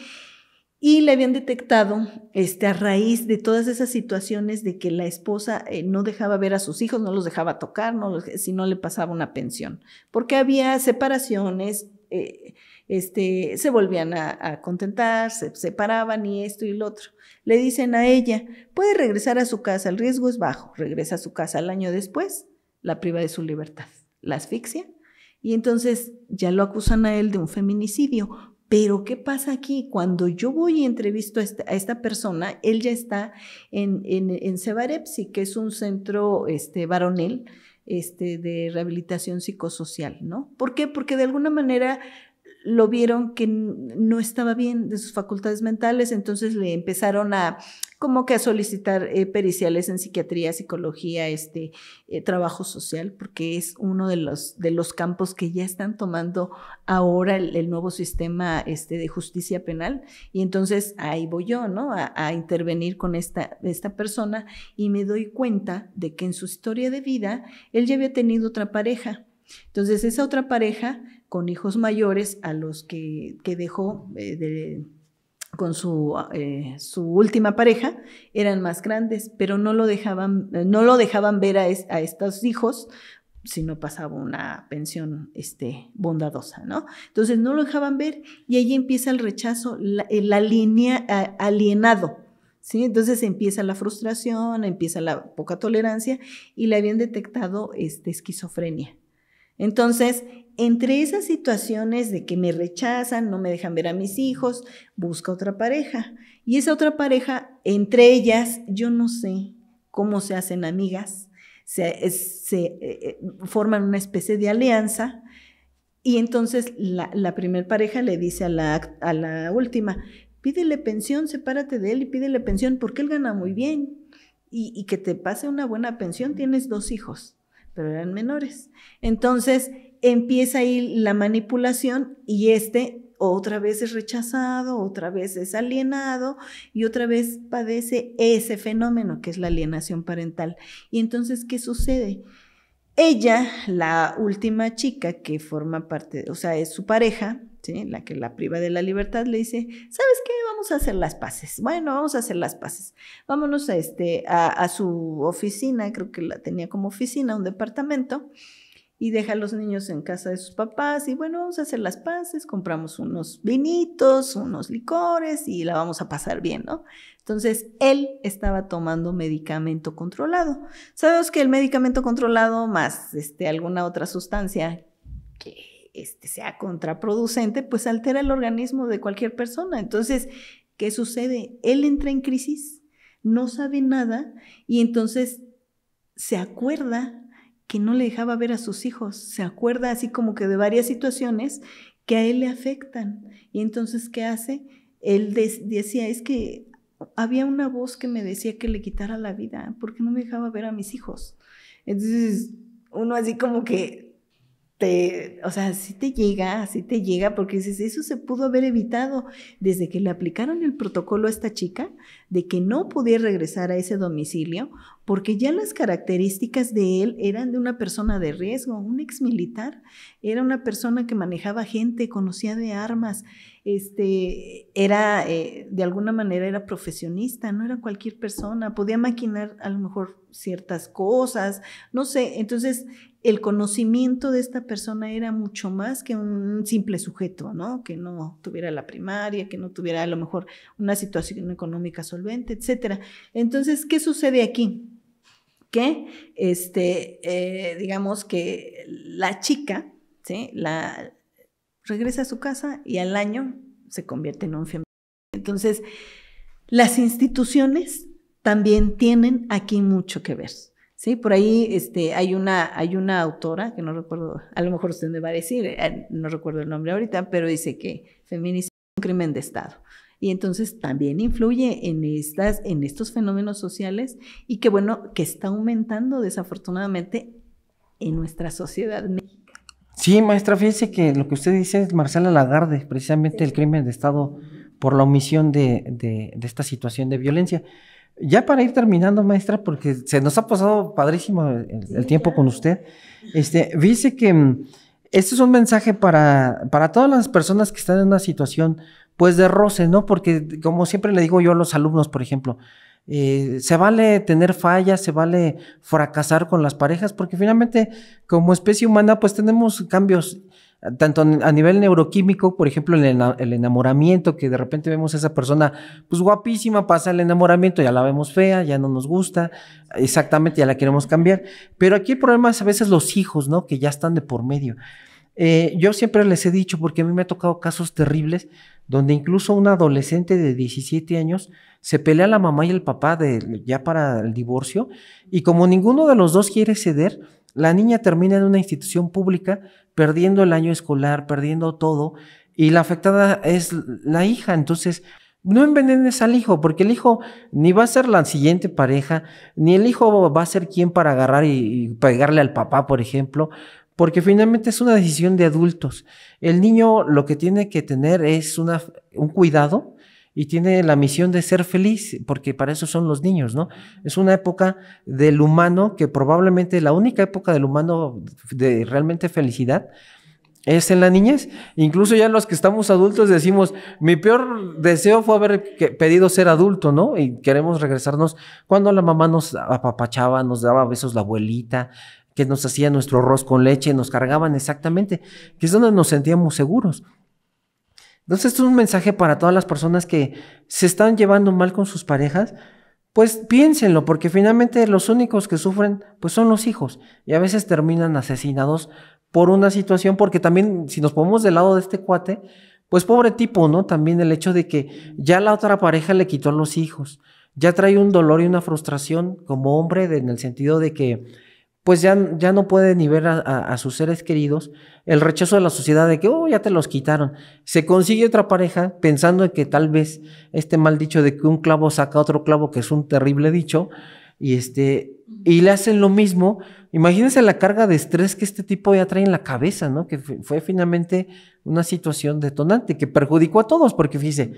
y le habían detectado este, a raíz de todas esas situaciones de que la esposa eh, no dejaba ver a sus hijos, no los dejaba tocar, no si no le pasaba una pensión, porque había separaciones, eh, este, se volvían a, a, contentar, se separaban y esto y lo otro. Le dicen a ella, puede regresar a su casa, el riesgo es bajo, regresa a su casa al año después, la priva de su libertad, la asfixia, y entonces ya lo acusan a él de un feminicidio pero ¿qué pasa aquí? Cuando yo voy y entrevisto a esta, persona, él ya está en, en, en que es un centro este, varonil este, de rehabilitación psicosocial, ¿no? ¿Por qué? Porque de alguna manera lo vieron que no estaba bien de sus facultades mentales, entonces le empezaron a como que a solicitar eh, periciales en psiquiatría, psicología, este, eh, trabajo social, porque es uno de los, de los campos que ya están tomando ahora el, nuevo sistema este, de justicia penal. Y entonces ahí voy yo, ¿no? A, intervenir con esta, esta persona y me doy cuenta de que en su historia de vida él ya había tenido otra pareja. Entonces esa otra pareja con hijos mayores a los que, dejó eh, con su, eh, su, última pareja, eran más grandes, pero no lo dejaban, eh, no lo dejaban ver a, a estos hijos si no pasaba una pensión este, bondadosa, ¿no? Entonces no lo dejaban ver y ahí empieza el rechazo, la, línea alienado, ¿sí? Entonces empieza la frustración, empieza la poca tolerancia y le habían detectado este, esquizofrenia. Entonces, entre esas situaciones de que me rechazan, no me dejan ver a mis hijos, busca otra pareja. Y esa otra pareja, entre ellas, yo no sé cómo se hacen amigas, se, eh, eh, forman una especie de alianza. Y entonces la, primer primera pareja le dice a la, última, pídele pensión, sepárate de él y pídele pensión porque él gana muy bien. y que te pase una buena pensión, tienes dos hijos pero eran menores. Entonces empieza ahí la manipulación y este otra vez es rechazado, otra vez es alienado y otra vez padece ese fenómeno que es la alienación parental. Y entonces, ¿qué sucede? Ella, la última chica que forma parte, o sea, es su pareja, la que la priva de la libertad, le dice, ¿sabes qué? Vamos a hacer las paces. Bueno, vamos a hacer las paces. Vámonos este, a, este, a, su oficina, creo que la tenía como oficina, un departamento, y deja a los niños en casa de sus papás y bueno, vamos a hacer las paces, compramos unos vinitos, unos licores y la vamos a pasar bien, ¿no? Entonces, él estaba tomando medicamento controlado. Sabemos que el medicamento controlado más este, alguna otra sustancia que este, sea contraproducente, pues altera el organismo de cualquier persona. Entonces, ¿qué sucede? Él entra en crisis, no sabe nada y entonces se acuerda que no le dejaba ver a sus hijos, se acuerda así como que de varias situaciones que a él le afectan. Y entonces, ¿qué hace? Él decía, es que había una voz que me decía que le quitara la vida porque no me dejaba ver a mis hijos. Entonces, uno así como que o sea, sí te llega, sí te llega, porque dices, eso se pudo haber evitado desde que le aplicaron el protocolo a esta chica de que no podía regresar a ese domicilio, porque ya las características de él eran de una persona de riesgo, un ex militar, era una persona que manejaba gente, conocía de armas, este, era, eh, de alguna manera era profesionista, no era cualquier persona, podía maquinar a lo mejor ciertas cosas, no sé, entonces el conocimiento de esta persona era mucho más que un simple sujeto, ¿no? Que no tuviera la primaria, que no tuviera a lo mejor una situación económica solvente, etcétera. Entonces, ¿qué sucede aquí? Que, este, eh, digamos que la chica, ¿sí? La regresa a su casa y al año se convierte en un femenino. Entonces, las instituciones también tienen aquí mucho que ver. Sí, por ahí este, hay, una, hay una autora que no recuerdo, a lo mejor usted me va a decir, eh, no recuerdo el nombre ahorita, pero dice que feminicidio es un crimen de Estado. Y entonces también influye en, estas, en estos fenómenos sociales y que bueno, que está aumentando desafortunadamente en nuestra sociedad mexicana. Sí, maestra, fíjese que lo que usted dice es Marcela Lagarde, precisamente el crimen de Estado por la omisión de, de esta situación de violencia. Ya para ir terminando, maestra, porque se nos ha pasado padrísimo el, tiempo con usted, este, dice que mm, este es un mensaje para, para todas las personas que están en una situación, pues, de roce, ¿no? Porque, como siempre le digo yo a los alumnos, por ejemplo, eh, se vale tener fallas, se vale fracasar con las parejas, porque finalmente como especie humana pues tenemos cambios tanto a nivel neuroquímico, por ejemplo, en el, enamoramiento, que de repente vemos a esa persona, pues guapísima, pasa el enamoramiento, ya la vemos fea, ya no nos gusta, exactamente, ya la queremos cambiar. Pero aquí el problema es a veces los hijos, ¿no? Que ya están de por medio. Eh, yo siempre les he dicho, porque a mí me ha tocado casos terribles, donde incluso un adolescente de 17 años, se pelea la mamá y el papá ya para el divorcio, y como ninguno de los dos quiere ceder, la niña termina en una institución pública, perdiendo el año escolar, perdiendo todo, y la afectada es la hija. Entonces, no envenenes al hijo, porque el hijo ni va a ser la siguiente pareja, ni el hijo va a ser quien para agarrar y, pegarle al papá, por ejemplo, porque finalmente es una decisión de adultos. El niño lo que tiene que tener es una, un cuidado y tiene la misión de ser feliz, porque para eso son los niños, ¿no? Es una época del humano que probablemente la única época del humano de realmente felicidad es en la niñez. Incluso ya los que estamos adultos decimos, mi peor deseo fue haber pedido ser adulto, ¿no? Y queremos regresarnos cuando la mamá nos apapachaba, nos daba besos la abuelita, que nos hacía nuestro arroz con leche, nos cargaban exactamente, que es donde nos sentíamos seguros. Entonces, esto es un mensaje para todas las personas que se están llevando mal con sus parejas. Pues piénsenlo, porque finalmente los únicos que sufren pues son los hijos y a veces terminan asesinados por una situación, porque también si nos ponemos del lado de este cuate, pues pobre tipo, ¿no? También el hecho de que ya la otra pareja le quitó a los hijos, ya trae un dolor y una frustración como hombre en el sentido de que pues ya, ya no puede ni ver a, sus seres queridos, el rechazo de la sociedad de que, oh, ya te los quitaron. Se consigue otra pareja pensando que tal vez este mal dicho de que un clavo saca otro clavo, que es un terrible dicho, y, este, y le hacen lo mismo. Imagínense la carga de estrés que este tipo ya trae en la cabeza, ¿no? Que fue finalmente una situación detonante que perjudicó a todos, porque fíjese,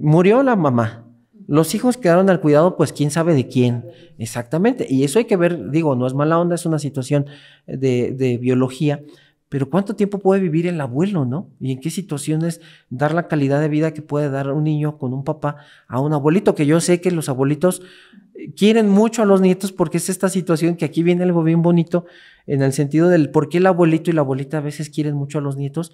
murió la mamá, los hijos quedaron al cuidado, pues quién sabe de quién. Exactamente. Y eso hay que ver, digo, no es mala onda, es una situación eh, de, biología, pero cuánto tiempo puede vivir el abuelo, ¿no? Y en qué situaciones dar la calidad de vida que puede dar un niño con un papá a un abuelito, que yo sé que los abuelitos eh, quieren mucho a los nietos porque es esta situación que aquí viene algo bien bonito en el sentido del por qué el abuelito y la abuelita a veces quieren mucho a los nietos,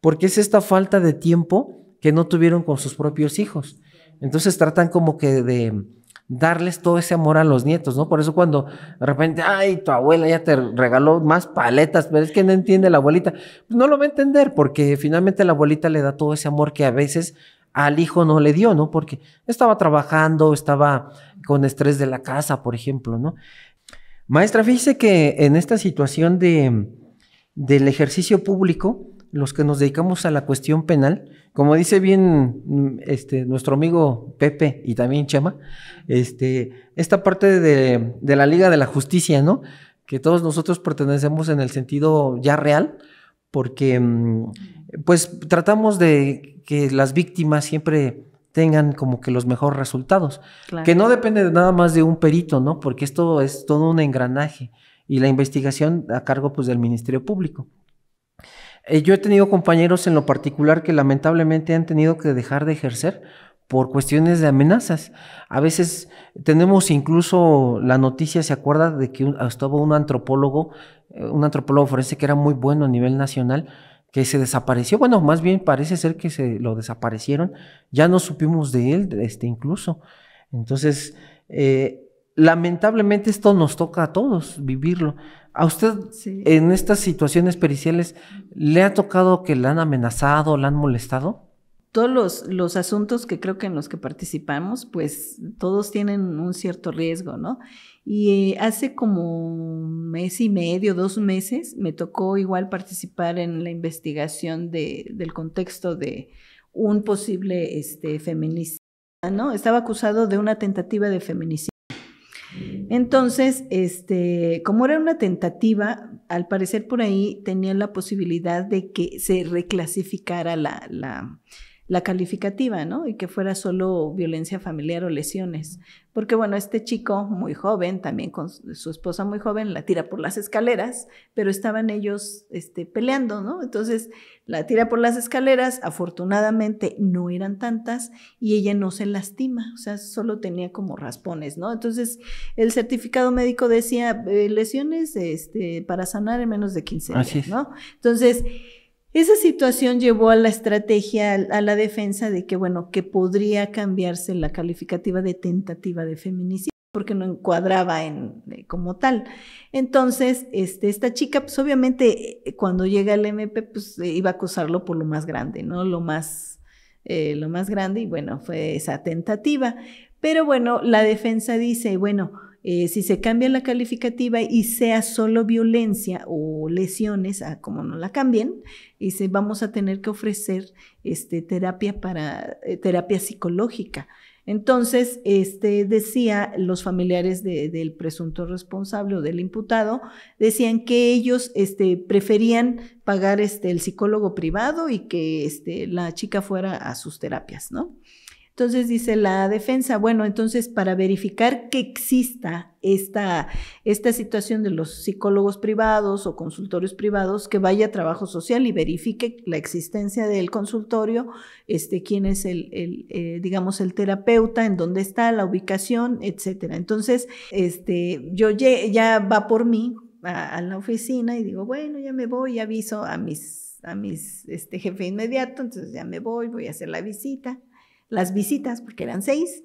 porque es esta falta de tiempo que no tuvieron con sus propios hijos. Entonces tratan como que de darles todo ese amor a los nietos, ¿no? Por eso cuando de repente, ay, tu abuela ya te regaló más paletas, pero es que no entiende la abuelita, pues no lo va a entender porque finalmente la abuelita le da todo ese amor que a veces al hijo no le dio, ¿no? Porque estaba trabajando, estaba con estrés de la casa, por ejemplo, ¿no? Maestra, fíjese que en esta situación de, del ejercicio público, los que nos dedicamos a la cuestión penal, como dice bien mm, este, nuestro amigo Pepe y también Chema, este, esta parte de, la Liga de la Justicia, ¿no? Que todos nosotros pertenecemos en el sentido ya real, porque mm, pues tratamos de que las víctimas siempre tengan como que los mejores resultados. Que no depende nada más de un perito, ¿no? Porque esto es todo un engranaje y la investigación a cargo pues del Ministerio Público. Eh, yo he tenido compañeros en lo particular que lamentablemente han tenido que dejar de ejercer por cuestiones de amenazas. A veces tenemos incluso la noticia, se acuerda, de que un, un antropólogo, eh, un antropólogo forense que era muy bueno a nivel nacional, que se desapareció. Bueno, más bien parece ser que se lo desaparecieron. Ya no supimos de él, este, incluso. Entonces, eh, lamentablemente esto nos toca a todos vivirlo. ¿A usted en estas situaciones periciales le ha tocado que la han amenazado, la han molestado? Todos los, asuntos que creo que en los que participamos, pues todos tienen un cierto riesgo, ¿no? Y eh, hace como un mes y medio, dos meses, me tocó igual participar en la investigación de, del contexto de un posible este, ¿no? Estaba acusado de una tentativa de feminicidio entonces, este, como era una tentativa, al parecer por ahí tenían la posibilidad de que se reclasificara la, la la calificativa, ¿no? Y que fuera solo violencia familiar o lesiones. Porque bueno, este chico muy joven, también con su esposa muy joven, la tira por las escaleras, pero estaban ellos este, peleando, ¿no? Entonces la tira por las escaleras, afortunadamente no eran tantas y ella no se lastima, o sea, solo tenía como raspones, ¿no? Entonces el certificado médico decía eh, lesiones este, para sanar en menos de 15 días, ¿no? Entonces... Esa situación llevó a la estrategia, a la defensa de que, bueno, que podría cambiarse la calificativa de tentativa de feminicidio porque no encuadraba en, eh, como tal. Entonces, este, esta chica, pues obviamente eh, cuando llega el MP, pues eh, iba a acusarlo por lo más grande, ¿no? Lo más, lo más grande y bueno, fue esa tentativa. Pero bueno, la defensa dice, bueno, eh, si se cambia la calificativa y sea solo violencia o lesiones, ah, como no la cambien, dice, vamos a tener que ofrecer este, terapia, para, eh, terapia psicológica. Entonces, este, decía los familiares del presunto responsable o del imputado, decían que ellos este, preferían pagar el psicólogo privado y que la chica fuera a sus terapias, ¿no? Entonces dice la defensa, bueno, entonces para verificar que exista esta, esta situación de los psicólogos privados o consultorios privados, que vaya a trabajo social y verifique la existencia del consultorio, este, quién es el, el eh, digamos, el terapeuta, en dónde está, la ubicación, etcétera. Entonces, este, yo ya va por mí a, a la oficina y digo, bueno, ya me voy, aviso a mis a mis este jefe inmediato, entonces ya me voy, voy a hacer la visita las visitas, porque eran seis.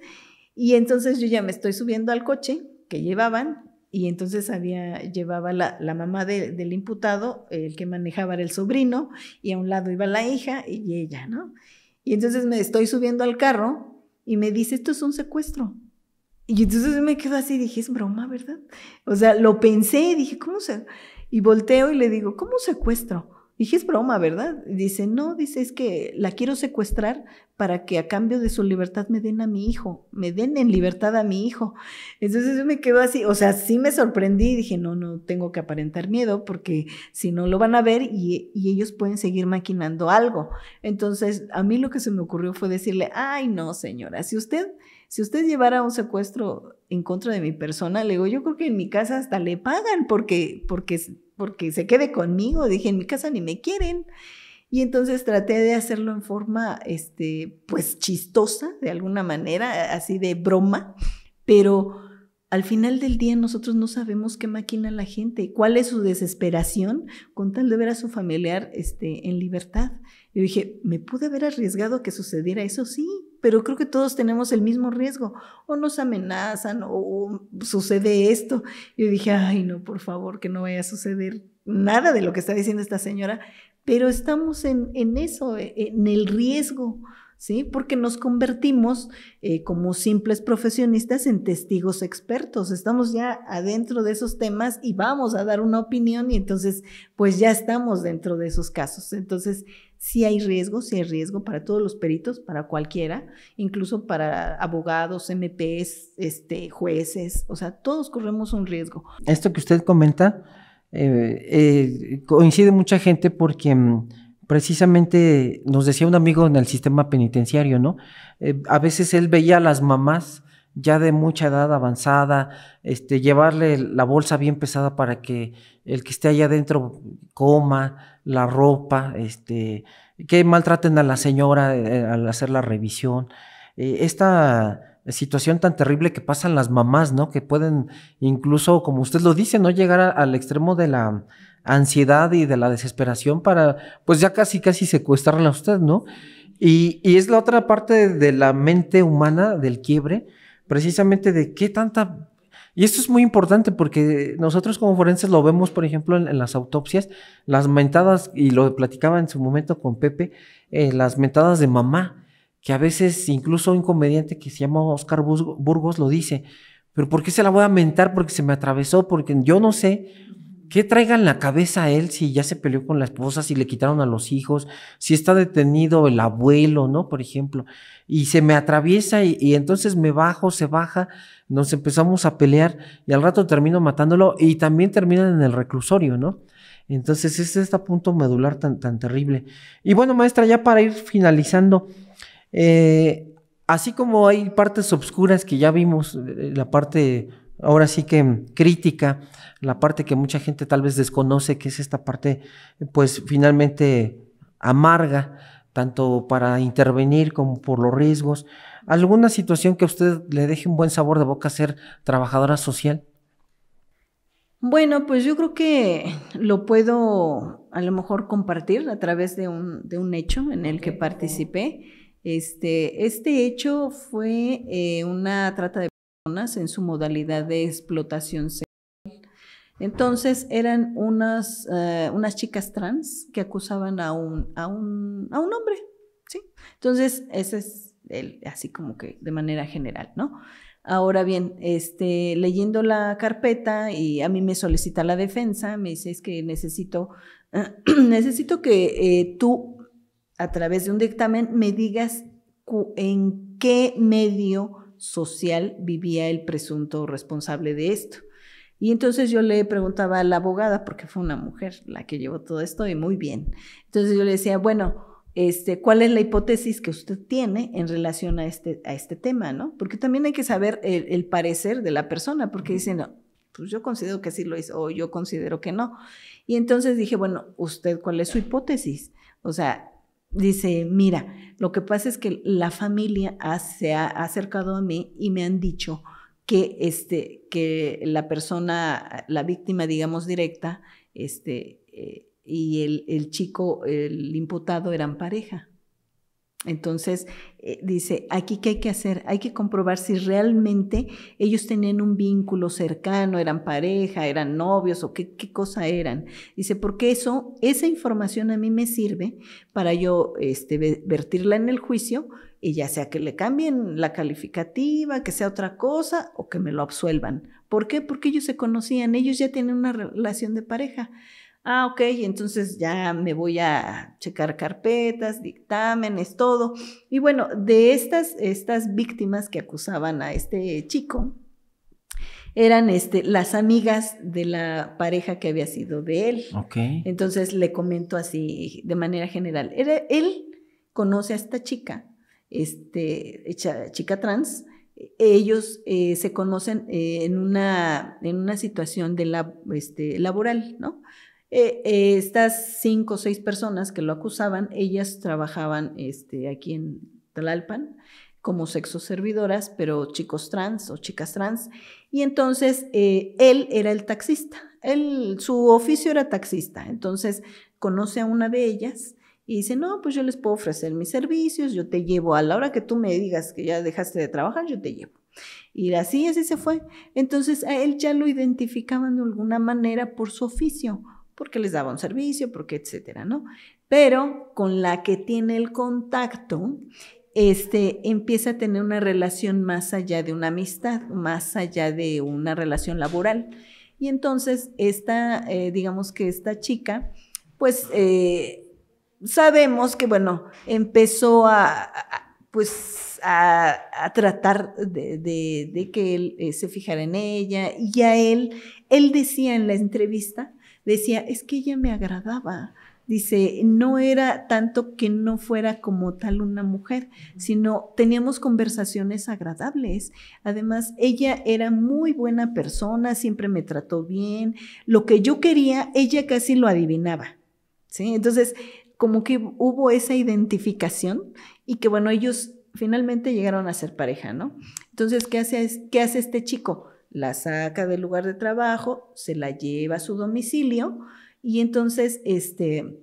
Y entonces yo ya me estoy subiendo al coche que llevaban y entonces había, llevaba la, mamá del imputado, el que manejaba era el sobrino, y a un lado iba la hija y ella, ¿no? Y entonces me estoy subiendo al carro y me dice, esto es un secuestro. Y entonces me quedo así, dije, es broma, ¿verdad? O sea, lo pensé, dije, ¿cómo se...? Y volteo y le digo, ¿cómo secuestro? Dije, es broma, ¿verdad? Dice, no, dice, es que la quiero secuestrar para que a cambio de su libertad me den a mi hijo, me den en libertad a mi hijo. Entonces yo me quedo así, o sea, sí me sorprendí, dije, no, no tengo que aparentar miedo porque si no lo van a ver y, ellos pueden seguir maquinando algo. Entonces a mí lo que se me ocurrió fue decirle, ay, no, señora, si usted... Si usted llevara un secuestro en contra de mi persona, le digo, yo creo que en mi casa hasta le pagan porque, porque porque se quede conmigo. Dije, en mi casa ni me quieren. Y entonces traté de hacerlo en forma, este, pues chistosa, de alguna manera, así de broma, pero al final del día nosotros no sabemos qué maquina la gente, cuál es su desesperación con tal de ver a su familiar este, en libertad. Yo dije, ¿me pude haber arriesgado que sucediera eso? Sí, pero creo que todos tenemos el mismo riesgo. O nos amenazan o, sucede esto. Yo dije, ay, no, por favor, que no vaya a suceder nada de lo que está diciendo esta señora. Pero estamos en, eso, e, en el riesgo, ¿sí? Porque nos convertimos eh, como simples profesionistas en testigos expertos. Estamos ya adentro de esos temas y vamos a dar una opinión y entonces, pues ya estamos dentro de esos casos. Entonces, si hay riesgo, si hay riesgo para todos los peritos, para cualquiera, incluso para abogados, MPs, este, jueces, o sea, todos corremos un riesgo. Esto que usted comenta eh, eh, coincide mucha gente porque mm, precisamente nos decía un amigo en el sistema penitenciario, ¿no? Eh, a veces él veía a las mamás ya de mucha edad avanzada, este, llevarle la bolsa bien pesada para que el que esté allá adentro coma, la ropa, este, que maltraten a la señora eh, eh, al hacer la revisión. Eh, esta situación tan terrible que pasan las mamás, ¿no? Que pueden incluso, como usted lo dice, ¿no? Llegar al extremo de la ansiedad y de la desesperación para, pues ya casi, casi secuestrarla a usted, ¿no? y, es la otra parte de la mente humana del quiebre, precisamente de qué tanta... Y esto es muy importante porque nosotros como forenses lo vemos, por ejemplo, en, las autopsias, las mentadas, y lo platicaba en su momento con Pepe, eh, las mentadas de mamá, que a veces incluso un comediante que se llama Oscar Burgos lo dice, pero ¿por qué se la voy a mentar? Porque se me atravesó, porque yo no sé ¿Qué traiga en la cabeza a él si ya se peleó con la esposa, si le quitaron a los hijos, si está detenido el abuelo, ¿no? Por ejemplo. Y se me atraviesa y, entonces me bajo, se baja, nos empezamos a pelear y al rato termino matándolo y también terminan en el reclusorio, ¿no? Entonces es este punto medular tan, tan terrible. Y bueno, maestra, ya para ir finalizando, eh, así como hay partes obscuras que ya vimos, eh, la parte ahora sí que mm, crítica, la parte que mucha gente tal vez desconoce, que es esta parte, pues finalmente amarga, tanto para intervenir como por los riesgos. ¿Alguna situación que a usted le deje un buen sabor de boca ser trabajadora social? Bueno, pues yo creo que lo puedo a lo mejor compartir a través de un, de un hecho en el que participé. Este, este hecho fue eh, una trata de en su modalidad de explotación sexual. Entonces eran unas, eh, unas chicas trans que acusaban a un, a un, hombre, ¿sí? Entonces ese es así como que de manera general, ¿no? Ahora bien, este, leyendo la carpeta y a mí me solicita la defensa, me dice es que necesito, necesito que eh, tú a través de un dictamen me digas en qué medio social vivía el presunto responsable de esto. Y entonces yo le preguntaba a la abogada, porque fue una mujer la que llevó todo esto y muy bien. Entonces yo le decía, bueno, este, cuál es la hipótesis que usted tiene en relación a este, a este tema, ¿no? Porque también hay que saber el, parecer de la persona, porque dicen, pues yo considero que sí lo hizo o yo considero que no. Y entonces dije, bueno, usted, ¿cuál es su hipótesis? O sea, Dice, mira, lo que pasa es que la familia se ha acercado a mí y me han dicho que, este, que la persona, la víctima, digamos, directa, este, eh, y el, el chico, el imputado, eran pareja. Entonces, eh, dice, aquí qué hay que hacer, hay que comprobar si realmente ellos tenían un vínculo cercano, eran pareja, eran novios o qué, cosa eran. Dice, porque eso, esa información a mí me sirve para yo este, vertirla en el juicio y ya sea que le cambien la calificativa, que sea otra cosa o que me lo absuelvan. ¿Por qué? Porque ellos se conocían, ellos ya tienen una relación de pareja. Ah, ok, entonces ya me voy a checar carpetas, dictámenes, todo. Y bueno, de estas, estas víctimas que acusaban a este chico, eran este, las amigas de la pareja que había sido de él. Ok. Entonces le comento así de manera general. él conoce a esta chica, este, chica trans. Ellos eh, se conocen eh, en, una, en una situación de la, este, laboral, ¿no? Eh, eh, estas cinco o seis personas que lo acusaban, ellas trabajaban este, aquí en Tlalpan como sexo servidoras, pero chicos trans o chicas trans. Y entonces eh, él era el taxista, su oficio era taxista. Entonces conoce a una de ellas y dice, no, pues yo les puedo ofrecer mis servicios, yo te llevo a la hora que tú me digas que ya dejaste de trabajar, yo te llevo. Y así, así se fue. Entonces a él ya lo identificaban de alguna manera por su oficio porque les daba un servicio, porque etcétera, ¿no? Pero con la que tiene el contacto, este, empieza a tener una relación más allá de una amistad, más allá de una relación laboral. Y entonces, esta, eh, digamos que esta chica, pues eh, sabemos que, bueno, empezó a, pues, a, tratar de, que él eh, se fijara en ella y a él, él decía en la entrevista decía, es que ella me agradaba. Dice, no era tanto que no fuera como tal una mujer, sino teníamos conversaciones agradables. Además, ella era muy buena persona, siempre me trató bien. Lo que yo quería, ella casi lo adivinaba. Entonces, como que hubo esa identificación y que bueno, ellos finalmente llegaron a ser pareja, ¿no? Entonces, ¿qué hace, qué hace este chico? la saca del lugar de trabajo, se la lleva a su domicilio y entonces este,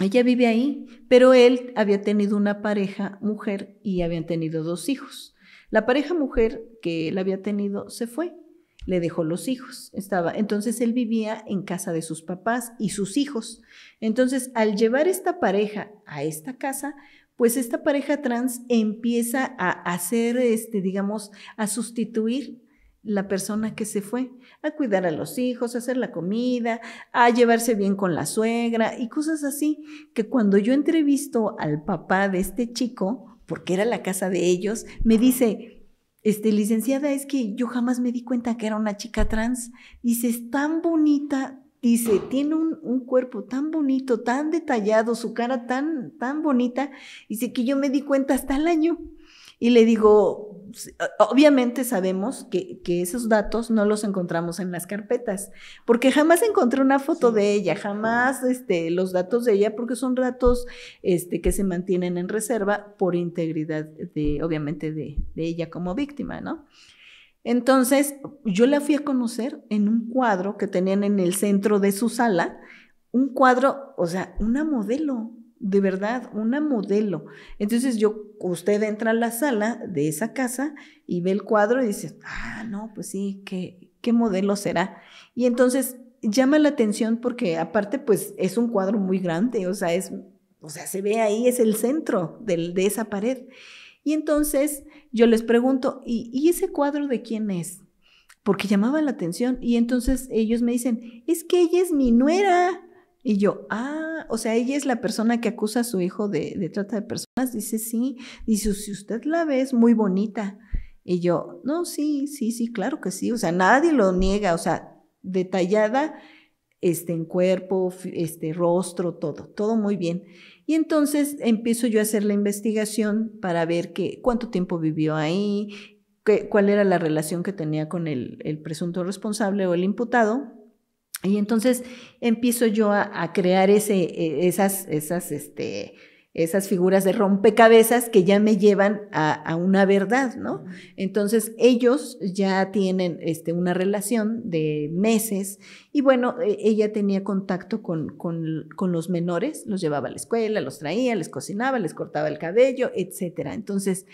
ella vive ahí, pero él había tenido una pareja mujer y habían tenido dos hijos. La pareja mujer que él había tenido se fue, le dejó los hijos. Estaba, entonces él vivía en casa de sus papás y sus hijos. Entonces, al llevar esta pareja a esta casa, pues esta pareja trans empieza a hacer este digamos a sustituir la persona que se fue a cuidar a los hijos, a hacer la comida, a llevarse bien con la suegra y cosas así, que cuando yo entrevisto al papá de este chico, porque era la casa de ellos, me dice, este, licenciada, es que yo jamás me di cuenta que era una chica trans. Dice, es tan bonita, dice, tiene un, cuerpo tan bonito, tan detallado, su cara tan, tan bonita. Dice que yo me di cuenta hasta el año. Y le digo, pues, eh, obviamente sabemos que, esos datos no los encontramos en las carpetas, porque jamás encontré una foto de ella, jamás este, los datos de ella, porque son datos este, que se mantienen en reserva por integridad de, obviamente, de, de ella como víctima, ¿no? Entonces, yo la fui a conocer en un cuadro que tenían en el centro de su sala, un cuadro, o sea, una modelo, de verdad, una modelo. Entonces yo, usted entra a la sala de esa casa y ve el cuadro y dice, ah, no, pues sí, ¿qué, qué modelo será? Y entonces llama la atención porque aparte, pues es un cuadro muy grande, o sea, es, o se ve ahí, es el centro del, de esa pared. Y entonces yo les pregunto, ¿y, ¿y ese cuadro de quién es? Porque llamaba la atención. Y entonces ellos me dicen, es que ella es mi nuera. Y yo, ah, o sea, ella es la persona que acusa a su hijo de, de trata de personas. Dice, sí. Dice, si usted la ve, es muy bonita. Y yo, no, sí, sí, sí, claro que sí. O sea, nadie lo niega. O sea, detallada este, en cuerpo, este, rostro, todo, todo muy bien. Y entonces empiezo yo a hacer la investigación para ver que, cuánto tiempo vivió ahí, cuál era la relación que tenía con el, el presunto responsable o el imputado. Y entonces empiezo yo a, crear ese, eh, esas, esas, este, esas figuras de rompecabezas que ya me llevan a, una verdad, ¿no? Entonces ellos ya tienen este, una relación de meses y bueno, e, ella tenía contacto con, con, los menores, los llevaba a la escuela, los traía, les cocinaba, les cortaba el cabello, etc. Entonces,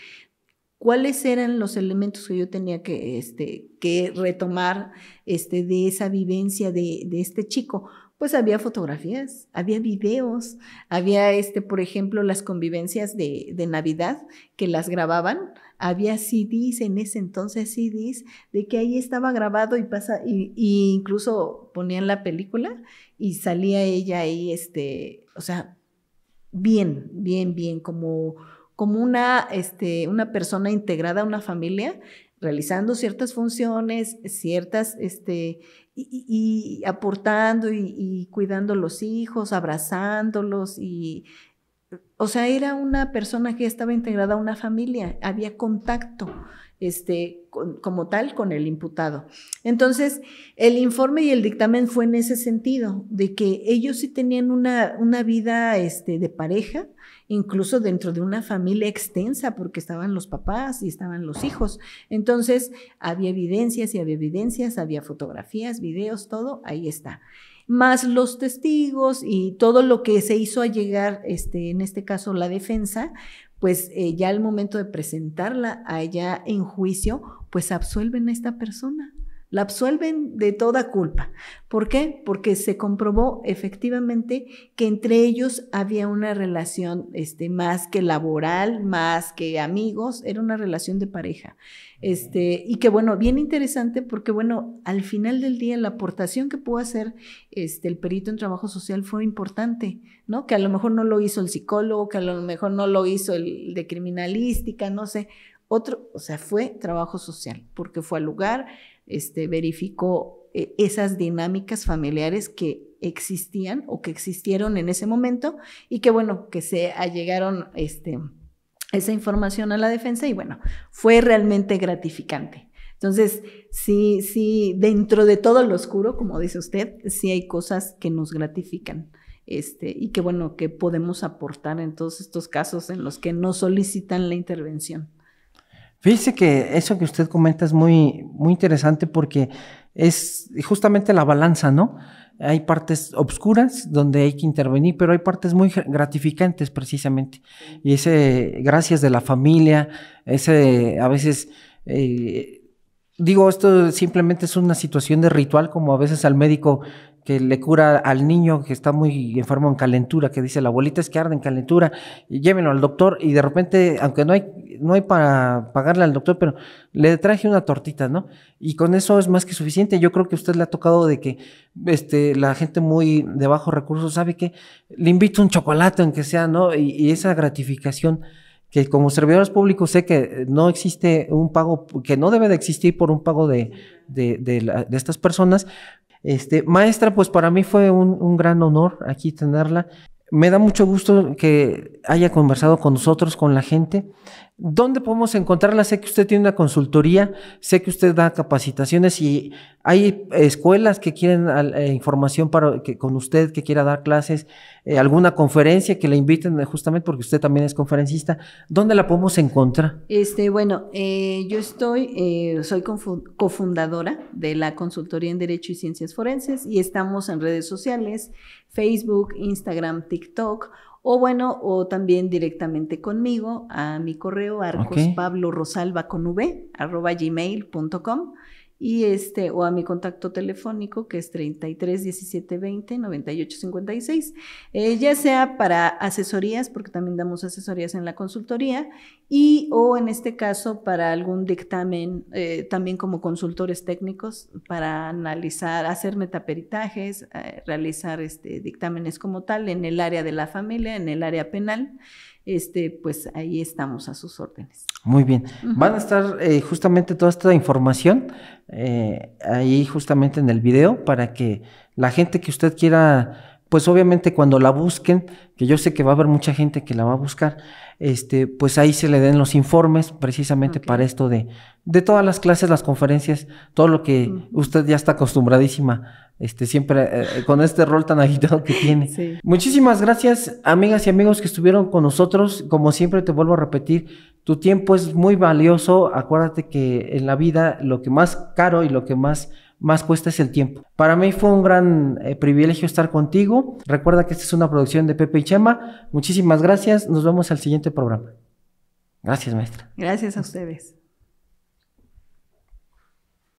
cuáles eran los elementos que yo tenía que, este, que retomar este, de esa vivencia de, este chico. Pues había fotografías, había videos, había, este, por ejemplo, las convivencias de, Navidad que las grababan. Había CDs, en ese entonces CDs, de que ahí estaba grabado y pasa, y, incluso ponían la película y salía ella ahí, este, o sea, bien, bien, bien, como como este, una, persona integrada a una familia, realizando ciertas funciones, ciertas, este, y, aportando y, cuidando a los hijos, abrazándolos y, o sea, era una persona que estaba integrada a una familia, había contacto, este, como tal, con el imputado. Entonces, el informe y el dictamen fue en ese sentido, de que ellos sí tenían una, vida, este, de pareja, incluso dentro de una familia extensa, porque estaban los papás y estaban los hijos. Entonces, había evidencias y había evidencias, había fotografías, videos, todo, ahí está más los testigos y todo lo que se hizo a llegar, este, en este caso la defensa, pues eh, ya al momento de presentarla allá en juicio, pues absuelven a esta persona la absuelven de toda culpa. ¿Por qué? Porque se comprobó efectivamente que entre ellos había una relación este, más que laboral, más que amigos, era una relación de pareja. Este, y que bueno, bien interesante porque bueno, al final del día la aportación que pudo hacer este, el perito en trabajo social fue importante, ¿no? Que a lo mejor no lo hizo el psicólogo, que a lo mejor no lo hizo el de criminalística, no sé. Otro, o sea, fue trabajo social, porque fue al lugar, este, verificó eh, esas dinámicas familiares que existían o que existieron en ese momento y que bueno, que se allegaron este, esa información a la defensa y bueno, fue realmente gratificante. Entonces, sí, sí, dentro de todo lo oscuro, como dice usted, sí hay cosas que nos gratifican. Este, y que bueno, que podemos aportar en todos estos casos en los que no solicitan la intervención. Fíjese que eso que usted comenta es muy, muy interesante porque es justamente la balanza, ¿no? Hay partes obscuras donde hay que intervenir, pero hay partes muy gratificantes precisamente. Y ese gracias de la familia, ese a veces... Eh, digo, esto simplemente es una situación de ritual, como a veces al médico que le cura al niño que está muy enfermo en calentura, que dice la abuelita es que arde en calentura, y llévenlo al doctor y de repente, aunque no hay, no hay para pagarle al doctor, pero le traje una tortita, ¿no? Y con eso es más que suficiente. Yo creo que usted le ha tocado de que este, la gente muy de bajo recursos sabe que le invito un chocolate, aunque sea, ¿no? Y, esa gratificación que como servidores públicos sé que no existe un pago, que no debe de existir por un pago de, de, de, estas personas, este, maestra, pues para mí fue un, un gran honor aquí tenerla. Me da mucho gusto que haya conversado con nosotros, con la gente. ¿Dónde podemos encontrarla? Sé que usted tiene una consultoría, sé que usted da capacitaciones y hay escuelas que quieren eh, información para que, con usted, que quiera dar clases, eh, alguna conferencia que le inviten eh, justamente porque usted también es conferencista. ¿Dónde la podemos encontrar? Este, bueno, yo estoy, soy cofundadora de la consultoría en Derecho y Ciencias Forenses y estamos en redes sociales. Facebook, Instagram, TikTok o bueno, o también directamente conmigo a mi correo arcospablo v arroba gmail.com y este, o a mi contacto telefónico que es 33 17 20 98 56, ya sea para asesorías, porque también damos asesorías en la consultoría, y o en este caso para algún dictamen, eh, también como consultores técnicos, para analizar, hacer metaperitajes, eh, realizar este, dictámenes como tal en el área de la familia, en el área penal este, pues ahí estamos a sus órdenes. Muy bien. Van a estar eh, justamente toda esta información eh, ahí justamente en el video para que la gente que usted quiera, pues obviamente cuando la busquen, que yo sé que va a haber mucha gente que la va a buscar, este, pues ahí se le den los informes precisamente para esto de, de todas las clases, las conferencias, todo lo que usted ya está acostumbradísima, este, siempre eh, eh, con este rol tan agitado que tiene. Muchísimas gracias, amigas y amigos que estuvieron con nosotros. Como siempre te vuelvo a repetir, tu tiempo es muy valioso. Acuérdate que en la vida lo que más caro y lo que más más cuesta es el tiempo. Para mí fue un gran eh, privilegio estar contigo. Recuerda que esta es una producción de Pepe y Chema. Muchísimas gracias. Nos vemos al siguiente programa. Gracias, maestra. Gracias a ustedes.